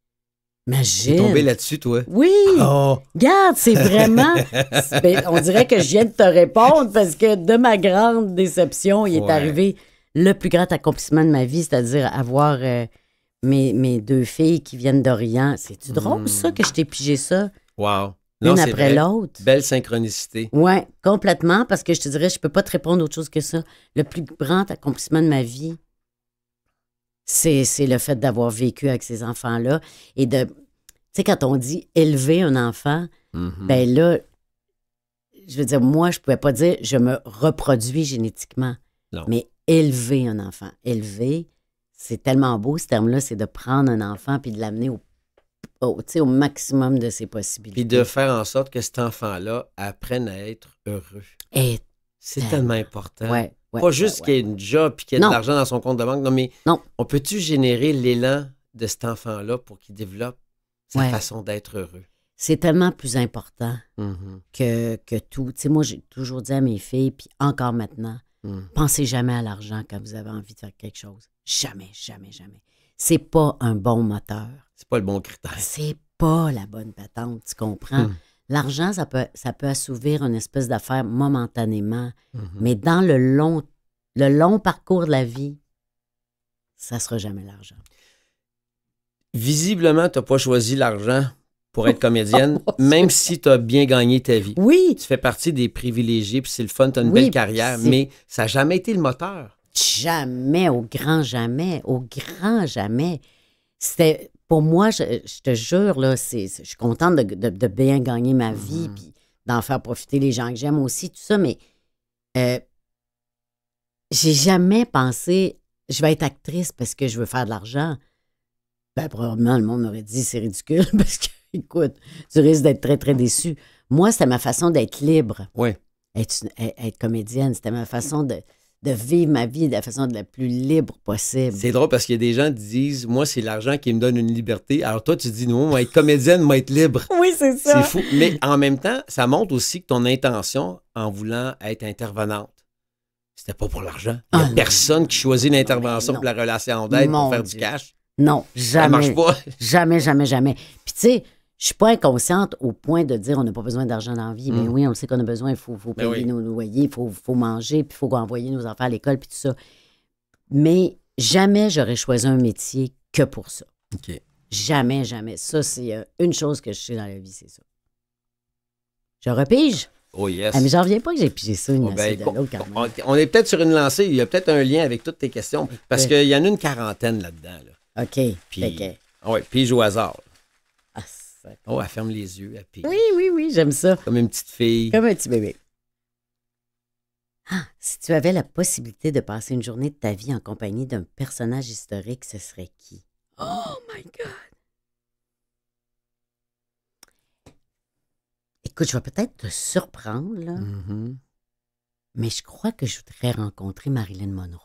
Imagine. T'es tombé là-dessus, toi. Oui. Oh. Garde, c'est vraiment. Ben, on dirait que je viens de te répondre parce que de ma grande déception, il est arrivé le plus grand accomplissement de ma vie, c'est-à-dire avoir euh, mes, deux filles qui viennent d'Orient. C'est-tu drôle, hmm. ça, que je t'ai pigé ça? Wow. L'une après l'autre. Belle synchronicité. Oui, complètement, parce que je te dirais, je peux pas te répondre autre chose que ça. Le plus grand accomplissement de ma vie, c'est le fait d'avoir vécu avec ces enfants-là et de. Tu sais, quand on dit élever un enfant, mm-hmm. ben là, je veux dire, moi, je ne pouvais pas dire je me reproduis génétiquement, non. mais élever un enfant. Élever, c'est tellement beau ce terme-là, c'est de prendre un enfant puis de l'amener au, au, au maximum de ses possibilités. Puis de faire en sorte que cet enfant-là apprenne à être heureux. C'est tellement important. Ouais pas juste qu'il y ait une job et qu'il y ait de l'argent dans son compte de banque. Non, mais on peut-tu générer l'élan de cet enfant-là pour qu'il développe sa façon d'être heureux? C'est tellement plus important mm-hmm. que, que, tout. Tu sais, moi, j'ai toujours dit à mes filles, puis encore maintenant, mm. pensez jamais à l'argent quand vous avez envie de faire quelque chose. Jamais, jamais, jamais. C'est pas un bon moteur. C'est pas le bon critère. C'est pas la bonne patente, tu comprends? Mm. L'argent, ça peut, ça peut assouvir une espèce d'affaire momentanément, mm-hmm. mais dans le long, le long parcours de la vie, ça sera jamais l'argent. Visiblement, tu n'as pas choisi l'argent pour être comédienne, oh même si tu as bien gagné ta vie. Oui. Tu fais partie des privilégiés, puis c'est le fun, tu as une belle carrière, mais ça n'a jamais été le moteur. Jamais, au grand jamais, au grand jamais. C'était pour moi, je, te jure, là, c'est, je suis contente de, bien gagner ma vie, mm-hmm. puis d'en faire profiter les gens que j'aime aussi, tout ça, mais euh, j'ai jamais pensé, je vais être actrice parce que je veux faire de l'argent. Ben, probablement, le monde aurait dit, c'est ridicule, parce que, écoute, tu risques d'être très, très déçu. Moi, c'était ma façon d'être libre. Oui. être, comédienne, c'était ma façon de de vivre ma vie de la façon la plus libre possible. C'est drôle parce qu'il y a des gens qui disent Moi, c'est l'argent qui me donne une liberté. Alors toi, tu dis Non, moi, être comédienne, moi, être libre. oui, c'est ça. C'est fou. Mais en même temps, ça montre aussi que ton intention en voulant être intervenante, c'était pas pour l'argent. Il n'y a ah, personne qui choisit l'intervention pour la relation d'aide pour faire du cash. Non, jamais. Ça marche pas. Jamais, jamais, jamais. Puis tu sais, je suis pas inconsciente au point de dire on n'a pas besoin d'argent dans vie. Ben mais mm. oui, on sait qu'on a besoin, il faut, ben payer nos loyers, il faut, manger, puis il faut envoyer nos enfants à l'école, puis tout ça. Mais jamais j'aurais choisi un métier que pour ça. Ok. Jamais, jamais. Ça, c'est euh, une chose que je sais dans la vie, c'est ça. Je repige. Oh yes. Ah, mais j'en reviens pas que j'ai pigé ça oh, une ben, On est peut-être sur une lancée, il y a peut-être un lien avec toutes tes questions, parce qu'il y en a une quarantaine là-dedans. OK. Puis, okay. Ah ouais, pige au hasard. Oh, elle ferme les yeux, elle pique. Oui, oui, oui, j'aime ça. Comme une petite fille. Comme un petit bébé. Ah, si tu avais la possibilité de passer une journée de ta vie en compagnie d'un personnage historique, ce serait qui? Oh my God! Écoute, je vais peut-être te surprendre, là. Mm-hmm. Mais je crois que je voudrais rencontrer Marilyn Monroe.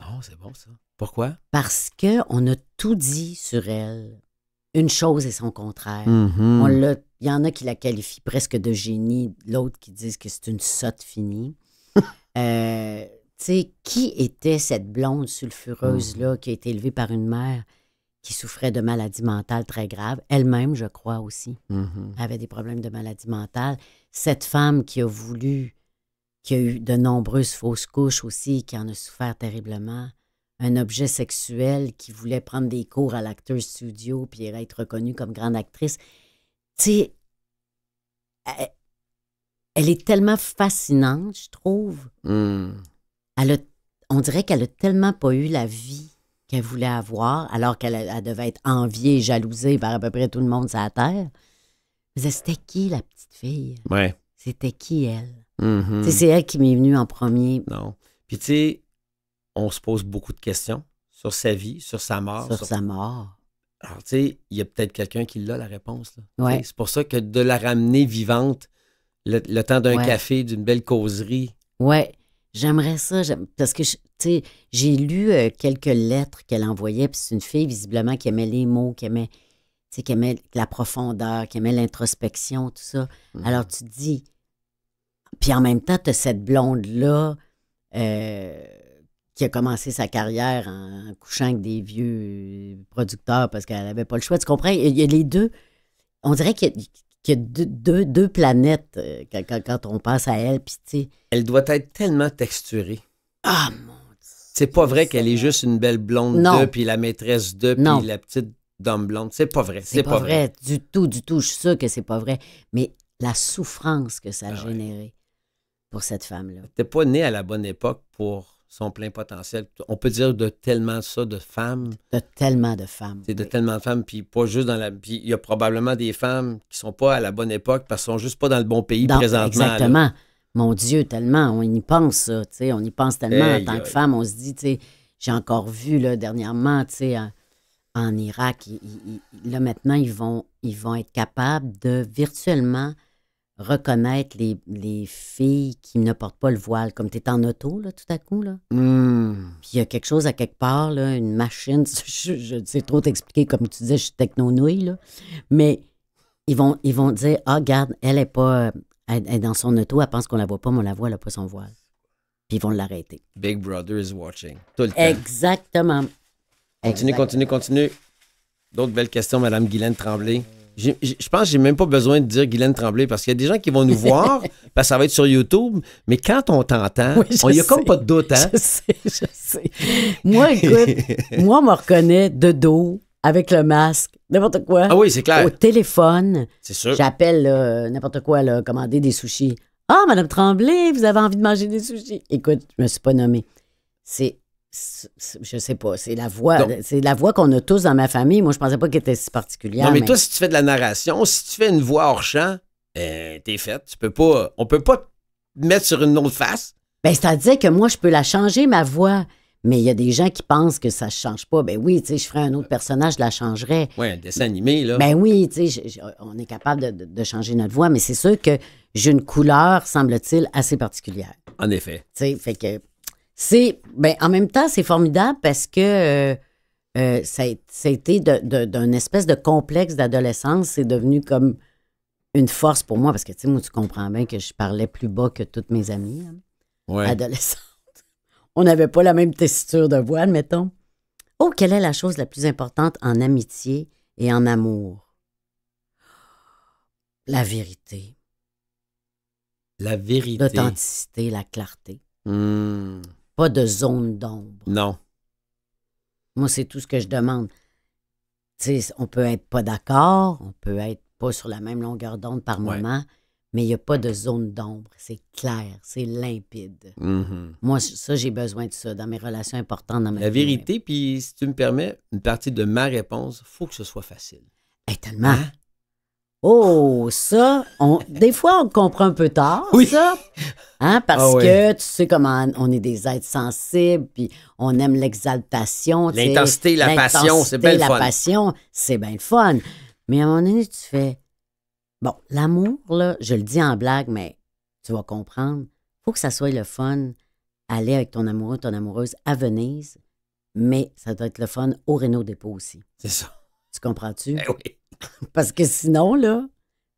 Oh, c'est bon ça. Pourquoi? Parce qu'on a tout dit sur elle une chose et son contraire. Mm-hmm. il y en a qui la qualifient presque de génie, l'autre qui disent que c'est une sotte finie. Euh, tu sais, qui était cette blonde sulfureuse-là mm. qui a été élevée par une mère qui souffrait de maladies mentales très graves, elle-même, je crois aussi, mm-hmm. avait des problèmes de maladies mentales. Cette femme qui a voulu, qui a eu de nombreuses fausses couches aussi, qui en a souffert terriblement un objet sexuel qui voulait prendre des cours à l'acteur studio puis être reconnue comme grande actrice. Tu sais, elle, est tellement fascinante, je trouve. Hmm. on dirait qu'elle a tellement pas eu la vie qu'elle voulait avoir, alors qu'elle devait être enviée et jalousée par à peu près tout le monde sur la Terre. Mais c'était qui la petite fille? Ouais. C'était qui elle? Mm-hmm. C'est elle qui m'est venue en premier. Non. Puis tu sais, on se pose beaucoup de questions sur sa vie, sur sa mort. Sur, sa mort. Alors, tu sais, il y a peut-être quelqu'un qui l'a, la réponse. Ouais. C'est pour ça que de la ramener vivante, le, temps d'un café, d'une belle causerie. Ouais, j'aimerais ça. Parce que, tu sais, j'ai lu euh, quelques lettres qu'elle envoyait, puis c'est une fille, visiblement, qui aimait les mots, qui aimait, qui aimait la profondeur, qui aimait l'introspection, tout ça. Mhm. Alors, tu dis. Puis en même temps, tu as cette blonde-là. Euh, qui a commencé sa carrière en couchant avec des vieux euh, producteurs parce qu'elle n'avait pas le choix. Tu comprends? Il y a les deux. On dirait qu'il y, a, deux, deux, planètes euh, quand, on pense à elle. Pis, elle doit être tellement texturée. Ah mon Dieu! C'est pas vrai qu'elle est juste une belle blonde de, puis la maîtresse de, puis la petite dame blonde. C'est pas vrai. C'est pas, vrai. Du tout, du tout. Je suis sûre que c'est pas vrai. Mais la souffrance que ça a ah généré pour cette femme-là. T'es pas née à la bonne époque pour son plein potentiel. On peut dire de tellement ça de femmes. De tellement de femmes. C'est de tellement de femmes, puis pas juste dans la. il y a probablement des femmes qui sont pas à la bonne époque parce qu'elles sont juste pas dans le bon pays présentement. Exactement. Mon Dieu, tellement, on y pense, ça, on y pense tellement en tant que femme, on se dit, j'ai encore vu là, dernièrement, en, Irak, là maintenant, ils vont, ils vont être capables de virtuellement reconnaître les, filles qui ne portent pas le voile, comme tu es en auto, tout à coup. Là. Hmm. il y a quelque chose à quelque part, une machine, je, sais trop t'expliquer, comme tu dis je suis techno-nouille, mais ils vont, ils vont dire, ah, regarde, elle est pas elle, est dans son auto, elle pense qu'on la voit pas, mais on la voit, elle n'a pas son voile. Puis ils vont l'arrêter. Big Brother is watching, tout le temps. Exactement. Continue, continue, continue. D'autres belles questions, Madame Guylaine Tremblay. Je pense que j'ai même pas besoin de dire Guylaine Tremblay parce qu'il y a des gens qui vont nous voir, parce que ça va être sur YouTube, mais quand on t'entend, il on n'y a comme pas de doute. Hein? Je sais, je sais. Moi, écoute, moi, on me reconnaît de dos, avec le masque, n'importe quoi. Ah oui, c'est clair. Au téléphone. C'est sûr. J'appelle n'importe quoi, là, commander des sushis. Ah, Madame Tremblay, vous avez envie de manger des sushis. Écoute, je me suis pas nommée. C'est je sais pas, c'est la voix, c'est la voix qu'on a tous dans ma famille. Moi, je pensais pas qu'elle était si particulière. Non, mais, toi, si tu fais de la narration, si tu fais une voix hors champ, eh, t'es faite. Tu peux pas, on peut pas te mettre sur une autre face. Ben, c'est-à-dire que moi, je peux la changer, ma voix. Mais il y a des gens qui pensent que ça ne change pas. Ben oui, tu sais, je ferais un autre personnage, je la changerais. Oui, un dessin animé, là. Ben oui, tu sais, on est capable de, changer notre voix, mais c'est sûr que j'ai une couleur, semble-t-il, assez particulière. En effet. Tu sais, fait que c'est, ben, en même temps, c'est formidable parce que euh, euh, ça, a, été d'un espèce de complexe d'adolescence. C'est devenu comme une force pour moi parce que, tu sais, moi, tu comprends bien que je parlais plus bas que toutes mes amies hein, adolescentes. On n'avait pas la même tessiture de voix, admettons. Oh, quelle est la chose la plus importante en amitié et en amour? La vérité. La vérité. L'authenticité, la clarté. Mmh pas de zone d'ombre. Non. Moi, c'est tout ce que je demande. sais, on peut être pas d'accord, on peut être pas sur la même longueur d'onde par moment, mais il n'y a pas de zone d'ombre. C'est clair, c'est limpide. Mm-hmm. Moi, ça, j'ai besoin de ça dans mes relations importantes, La vérité, puis si tu me permets, une partie de ma réponse, faut que ce soit facile. Hey, tellement. Hein? Oh, ça, on, des fois, on comprend un peu tard, oui. ça. Hein, parce ah que tu sais comment on est des êtres sensibles, puis on aime l'exaltation. L'intensité, la passion, c'est bien fun. La passion, c'est bien le fun. Mais à un moment donné, tu fais. Bon, l'amour, là, je le dis en blague, mais tu vas comprendre. faut que ça soit le fun, aller avec ton amoureux, ton amoureuse à Venise, mais ça doit être le fun au Renault Dépôt aussi. C'est ça. Tu comprends-tu? Eh oui. Parce que sinon, là,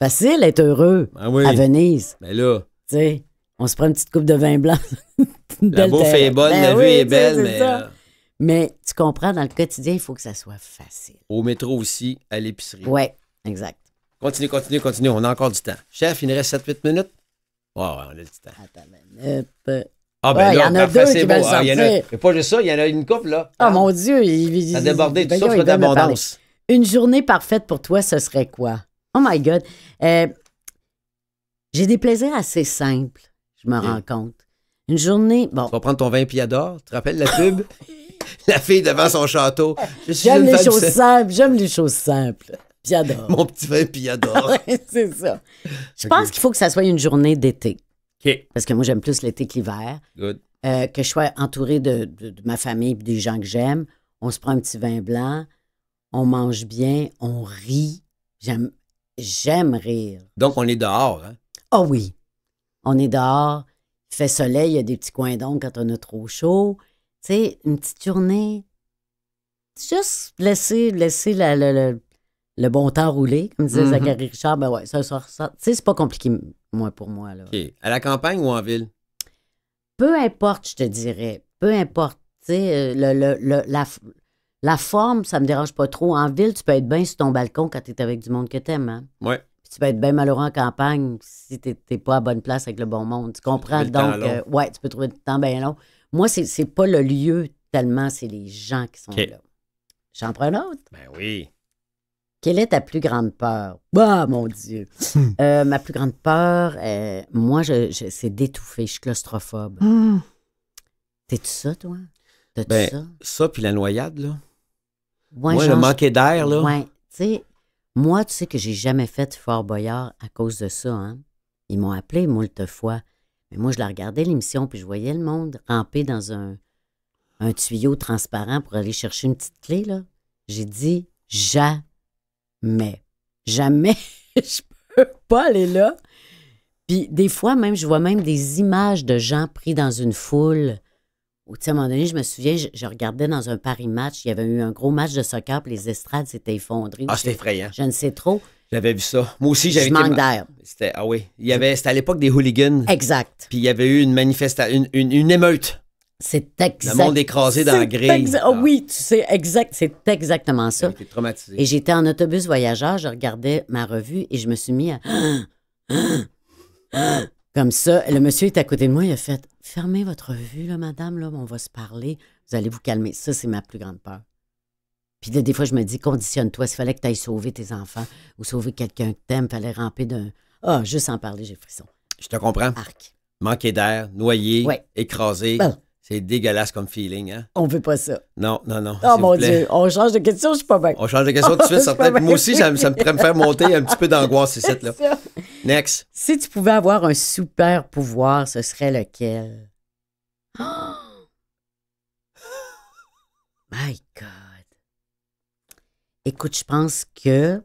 facile être heureux ben à Venise. Mais ben là. Tu sais, on se prend une petite coupe de vin blanc. la bouffe est bonne, ben la vue est belle, mais. Euh, mais tu comprends, dans le quotidien, il faut que ça soit facile. Au métro aussi, à l'épicerie. Oui, exact. Continue, continue, continue. On a encore du temps. Chef, il nous reste 7-8 minutes. Ouais, ouais, on a du temps. Ah, ben là, il y en a deux qui veulent sortir. Ah, il y en a, pas juste ça, il y en a une coupe, là. Oh mon Dieu. Il, ça a débordé. Ben, souffres d'abondance. Une journée parfaite pour toi, ce serait quoi? Oh my God. Euh, j'ai des plaisirs assez simples, je me rends compte. Une journée. Bon. Tu vas prendre ton vin d'or, tu te rappelles la pub? la fille devant son château. J'aime les choses simples, j'aime les choses simples. Piador. Mon petit vin Piador. c'est ça. Je pense qu'il faut que ça soit une journée d'été. Ok. Parce que moi, j'aime plus l'été que l'hiver. Euh, que je sois entourée de, de ma famille et des gens que j'aime. On se prend un petit vin blanc on mange bien, on rit. J'aime, j'aime rire. Donc, on est dehors, hein? Ah oh, oui. On est dehors. Il fait soleil, il y a des petits coins donc quand on a trop chaud. Tu sais, une petite journée. Juste laisser, laisser le bon temps rouler, comme disait mm-hmm. Zachary Richard. Ben ouais, ça, Tu sais, c'est pas compliqué, moi, pour moi. À la campagne ou en ville? Peu importe, je te dirais. Peu importe. Euh, le, la la forme, ça me dérange pas trop. En ville, tu peux être bien sur ton balcon quand tu es avec du monde que t'aimes. Hein? Ouais. tu peux être bien malheureux en campagne si tu n'es pas à bonne place avec le bon monde. Tu comprends donc? Euh, ouais, tu peux trouver du temps bien long. Moi, c'est, pas le lieu tellement, c'est les gens qui sont là. J'en prends un autre? Ben oui. Quelle est ta plus grande peur? Bah, mon Dieu! Euh, ma plus grande peur, euh, moi, je, c'est d'étouffer. Je suis claustrophobe. Ah. T'es-tu ça, toi? Ben, ça? puis la noyade, là. moi, le d'air, là. tu sais, moi, tu sais que j'ai jamais fait Fort Boyard à cause de ça, hein. Ils m'ont appelé moult fois. Mais moi, je la regardais, l'émission, puis je voyais le monde ramper dans un, un tuyau transparent pour aller chercher une petite clé, là. J'ai dit jamais. Jamais je peux pas aller là. Puis des fois, même, je vois même des images de gens pris dans une foule au à un moment donné, je me souviens, je, regardais dans un Paris match, il y avait eu un gros match de soccer, puis les estrades s'étaient effondrées. Ah, c'était effrayant. Je ne sais trop. J'avais vu ça. Moi aussi, j'avais. Je manque d'air. C'était, ah oui. Il y avait, c'était à l'époque des hooligans. Exact. Puis il y avait eu une manifestation, une, émeute. C'est exact. Le monde écrasé dans la grille. Ah ah. Oui, tu sais, exact. C'est exactement ça. été traumatisé. Et j'étais en autobus voyageur, je regardais ma revue et je me suis mis à. Ah, comme ça. Le monsieur est à côté de moi, il a fait Fermez votre vue, madame, là, on va se parler, vous allez vous calmer. Ça, c'est ma plus grande peur. Puis des fois, je me dis Conditionne-toi, s'il fallait que tu ailles sauver tes enfants ou sauver quelqu'un que t'aimes, fallait ramper d'un. Ah, juste en parler, j'ai frisson. Je te comprends. Arc. Manquer d'air, noyé, écrasé. C'est dégueulasse comme feeling, hein? On veut pas ça. Non, non, non. Oh mon Dieu, on change de question, je suis pas bien. On change de question tout de suite, certainement. Moi aussi, ça, me ferait me faire monter un petit peu d'angoisse, ces là si tu pouvais avoir un super pouvoir, ce serait lequel? Oh! My God. Écoute, je pense que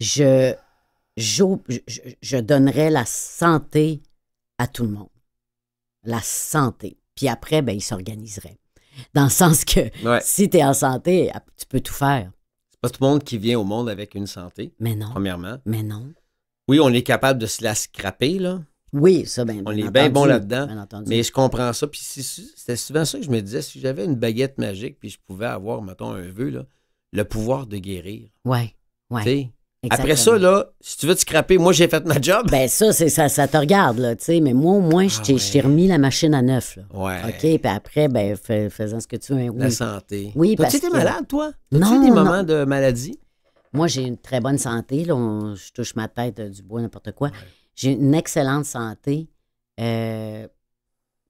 je, je, donnerais la santé à tout le monde. La santé. Puis après, ben, ils s'organiseraient. Dans le sens que si tu es en santé, tu peux tout faire. C'est pas tout le monde qui vient au monde avec une santé. Mais non. Premièrement. Mais non. Oui, on est capable de se la scraper, là. Oui, ça, ben, bien. On est bien bon là-dedans. Mais je comprends ça. Puis c'était souvent ça que je me disais, si j'avais une baguette magique, puis je pouvais avoir, mettons, un vœu, là, le pouvoir de guérir. Oui, oui. Après ça, là, si tu veux te scraper, moi j'ai fait ma job. Ben ça, c'est ça, ça te regarde, là, tu sais, mais moi au moins, je ah t'ai remis la machine à neuf. Là. Ouais. OK, puis après, ben faisant ce que tu veux. Hein, la santé. Oui, que... tu été malade, toi? As-tu des moments de maladie? Moi, j'ai une très bonne santé. Là, je touche ma tête euh, du bois, n'importe quoi. J'ai une excellente santé. Euh,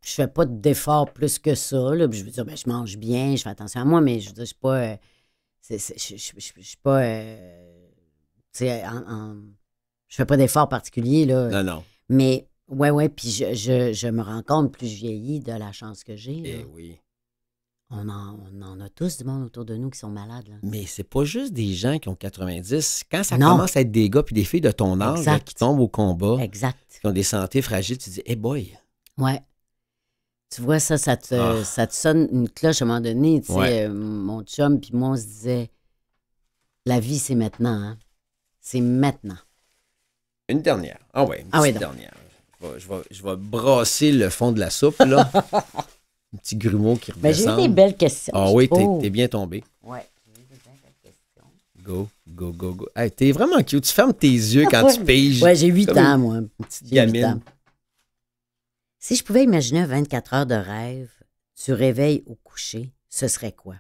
je fais pas d'efforts plus que ça. je veux dire, ben, je mange bien, je fais attention à moi, mais je ne pas. je, pas. je fais pas d'efforts particuliers. Là. Non, non. Mais, ouais, ouais, puis je, me rends compte, plus je vieillis, de la chance que j'ai. Eh oui on en, a tous du monde autour de nous qui sont malades. Mais c'est pas juste des gens qui ont 90. Quand ça commence à être des gars puis des filles de ton âge qui tombent au combat, exact. qui ont des santé fragiles, tu dis, hey boy. Ouais. Tu vois, ça, ça te, ah. ça te sonne une cloche à un moment donné. Euh, mon chum puis moi, on se disait, la vie, c'est maintenant. Hein. C'est maintenant. Une dernière. Ah ouais, une ah dernière. Je vais, je, brasser le fond de la soupe, là. un petit grumeau qui revient. j'ai des belles questions. Ah oui, t'es, oh. bien tombé. Ouais. j'ai des belles questions. Go, go, go, go. Hey, t'es vraiment cute. Tu fermes tes yeux quand tu piges. Ouais, j'ai 8 ans, moi. J'ai 8 ans. Si je pouvais imaginer un 24 heures de rêve, sur réveil au coucher, ce serait quoi?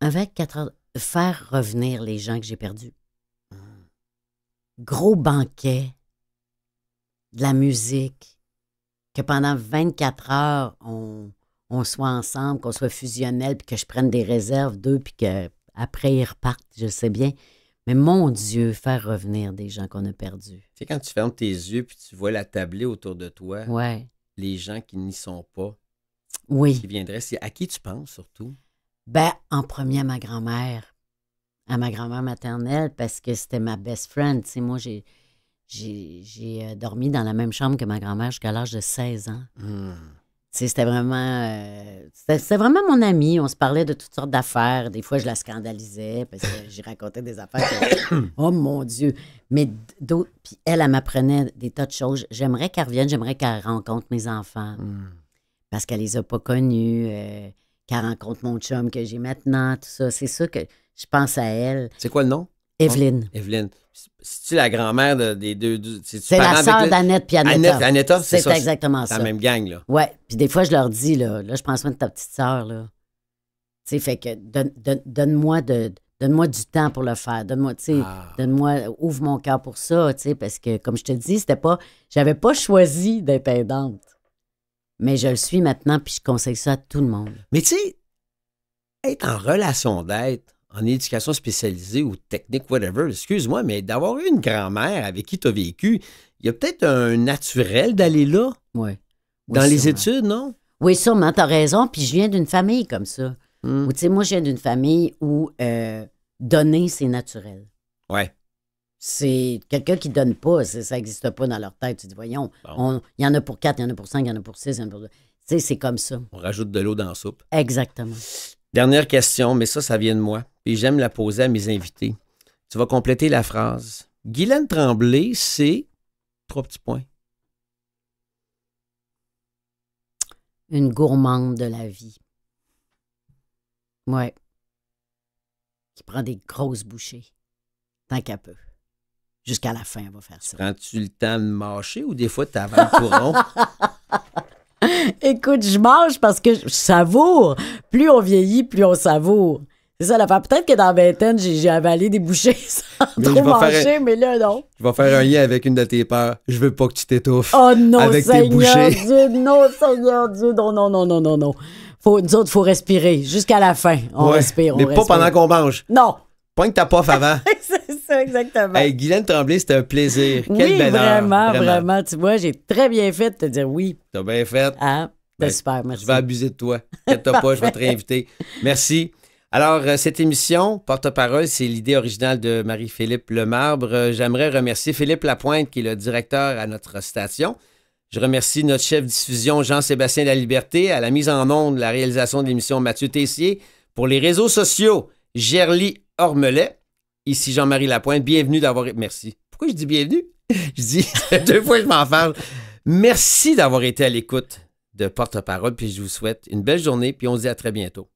Un 24 heures. Faire revenir les gens que j'ai perdus. Gros banquet, de la musique, que pendant 24 heures, on, soit ensemble, qu'on soit fusionnel, puis que je prenne des réserves d'eux, puis qu'après, ils repartent, je sais bien. Mais mon Dieu, faire revenir des gens qu'on a perdus. C'est quand tu fermes tes yeux, puis tu vois la tablée autour de toi, ouais. les gens qui n'y sont pas, oui. qui viendraient, à qui tu penses surtout? Ben, en premier, à ma grand-mère, à ma grand-mère maternelle, parce que c'était ma best friend. Tu sais, moi, j'ai j'ai euh, dormi dans la même chambre que ma grand-mère jusqu'à l'âge de 16 ans. Hmm. C'était vraiment, euh, vraiment mon amie. On se parlait de toutes sortes d'affaires. Des fois, je la scandalisais parce que j'y racontais des affaires. oh mon Dieu! Mais Puis elle, elle m'apprenait des tas de choses. J'aimerais qu'elle revienne, j'aimerais qu'elle rencontre mes enfants hmm. parce qu'elle les a pas connus, euh, qu'elle rencontre mon chum que j'ai maintenant, tout ça. C'est ça que je pense à elle. C'est quoi le nom? Hein? Evelyne. Evelyne. C'est-tu la grand-mère des deux. c'est la sœur d'Annette et Annette. Annette, c'est ça. exactement ça. C'est la même gang, là. Ouais. Puis des fois, je leur dis, là, là je prends soin de ta petite sœur, là. Tu sais, fait que donne, moi de, donne-moi du temps pour le faire. Donne-moi, tu ah. donne-moi, ouvre mon cœur pour ça, tu sais, parce que, comme je te dis, c'était pas. J'avais pas choisi d'être aidante. Mais je le suis maintenant, puis je conseille ça à tout le monde. Mais tu sais, être en relation d'être, en éducation spécialisée ou technique, whatever, excuse-moi, mais d'avoir une grand-mère avec qui tu as vécu, il y a peut-être un naturel d'aller là. Oui. dans les études, non? Oui, sûrement, t'as raison. Puis je viens d'une famille comme ça. Hmm. Ou tu sais, moi, je viens d'une famille où euh, donner, c'est naturel. Ouais. C'est quelqu'un qui donne pas, ça n'existe pas dans leur tête. Tu dis, voyons, il y en a pour quatre, il y en a pour cinq, il y en a pour six, il y en a pour deux. Tu sais, c'est comme ça. On rajoute de l'eau dans la soupe. Exactement. Dernière question, mais ça, ça vient de moi. Et j'aime la poser à mes invités. Tu vas compléter la phrase. Guylaine Tremblay, c'est trois petits points. Une gourmande de la vie. Ouais. Qui prend des grosses bouchées. Tant qu'à peu. Jusqu'à la fin, elle va faire ça. Prends-tu le temps de mâcher ou des fois, tu pour rond? Écoute, je mange parce que je savoure. Plus on vieillit, plus on savoure. C'est ça l'affaire. Peut-être que dans vingtaine, j'ai avalé des bouchées sans trop manger, mais là, non. Je vais faire un lien avec une de tes peurs. Je veux pas que tu t'étouffes. Oh non, avec Seigneur tes bouchées. Dieu, non, Seigneur Dieu, non, non, non, non, non, non. Faut, nous autres, faut respirer jusqu'à la fin. On respire, on Mais pas pendant qu'on mange. Non. que ta pof avant exactement. Guylaine Tremblay, c'était un plaisir. Quel oui, vraiment, vraiment, Tu vois, j'ai très bien fait de te dire oui. T'as bien fait. Ah, C'est ben, super, merci. Je vais abuser de toi. inquiète pas, je vais te réinviter. Merci. Alors, euh, cette émission, porte-parole, c'est l'idée originale de Marie-Philippe Lemarbre. Euh, j'aimerais remercier Philippe Lapointe, qui est le directeur à notre station. Je remercie notre chef de diffusion, Jean-Sébastien Laliberté, à la mise en onde, la réalisation de l'émission Mathieu Tessier. Pour les réseaux sociaux, Gerly Ormelet. Ici Jean-Marie Lapointe. Bienvenue d'avoir. Merci. Pourquoi je dis bienvenue? Je dis deux fois, je m'en parle. Merci d'avoir été à l'écoute de Porte-Parole. Puis je vous souhaite une belle journée. Puis on se dit à très bientôt.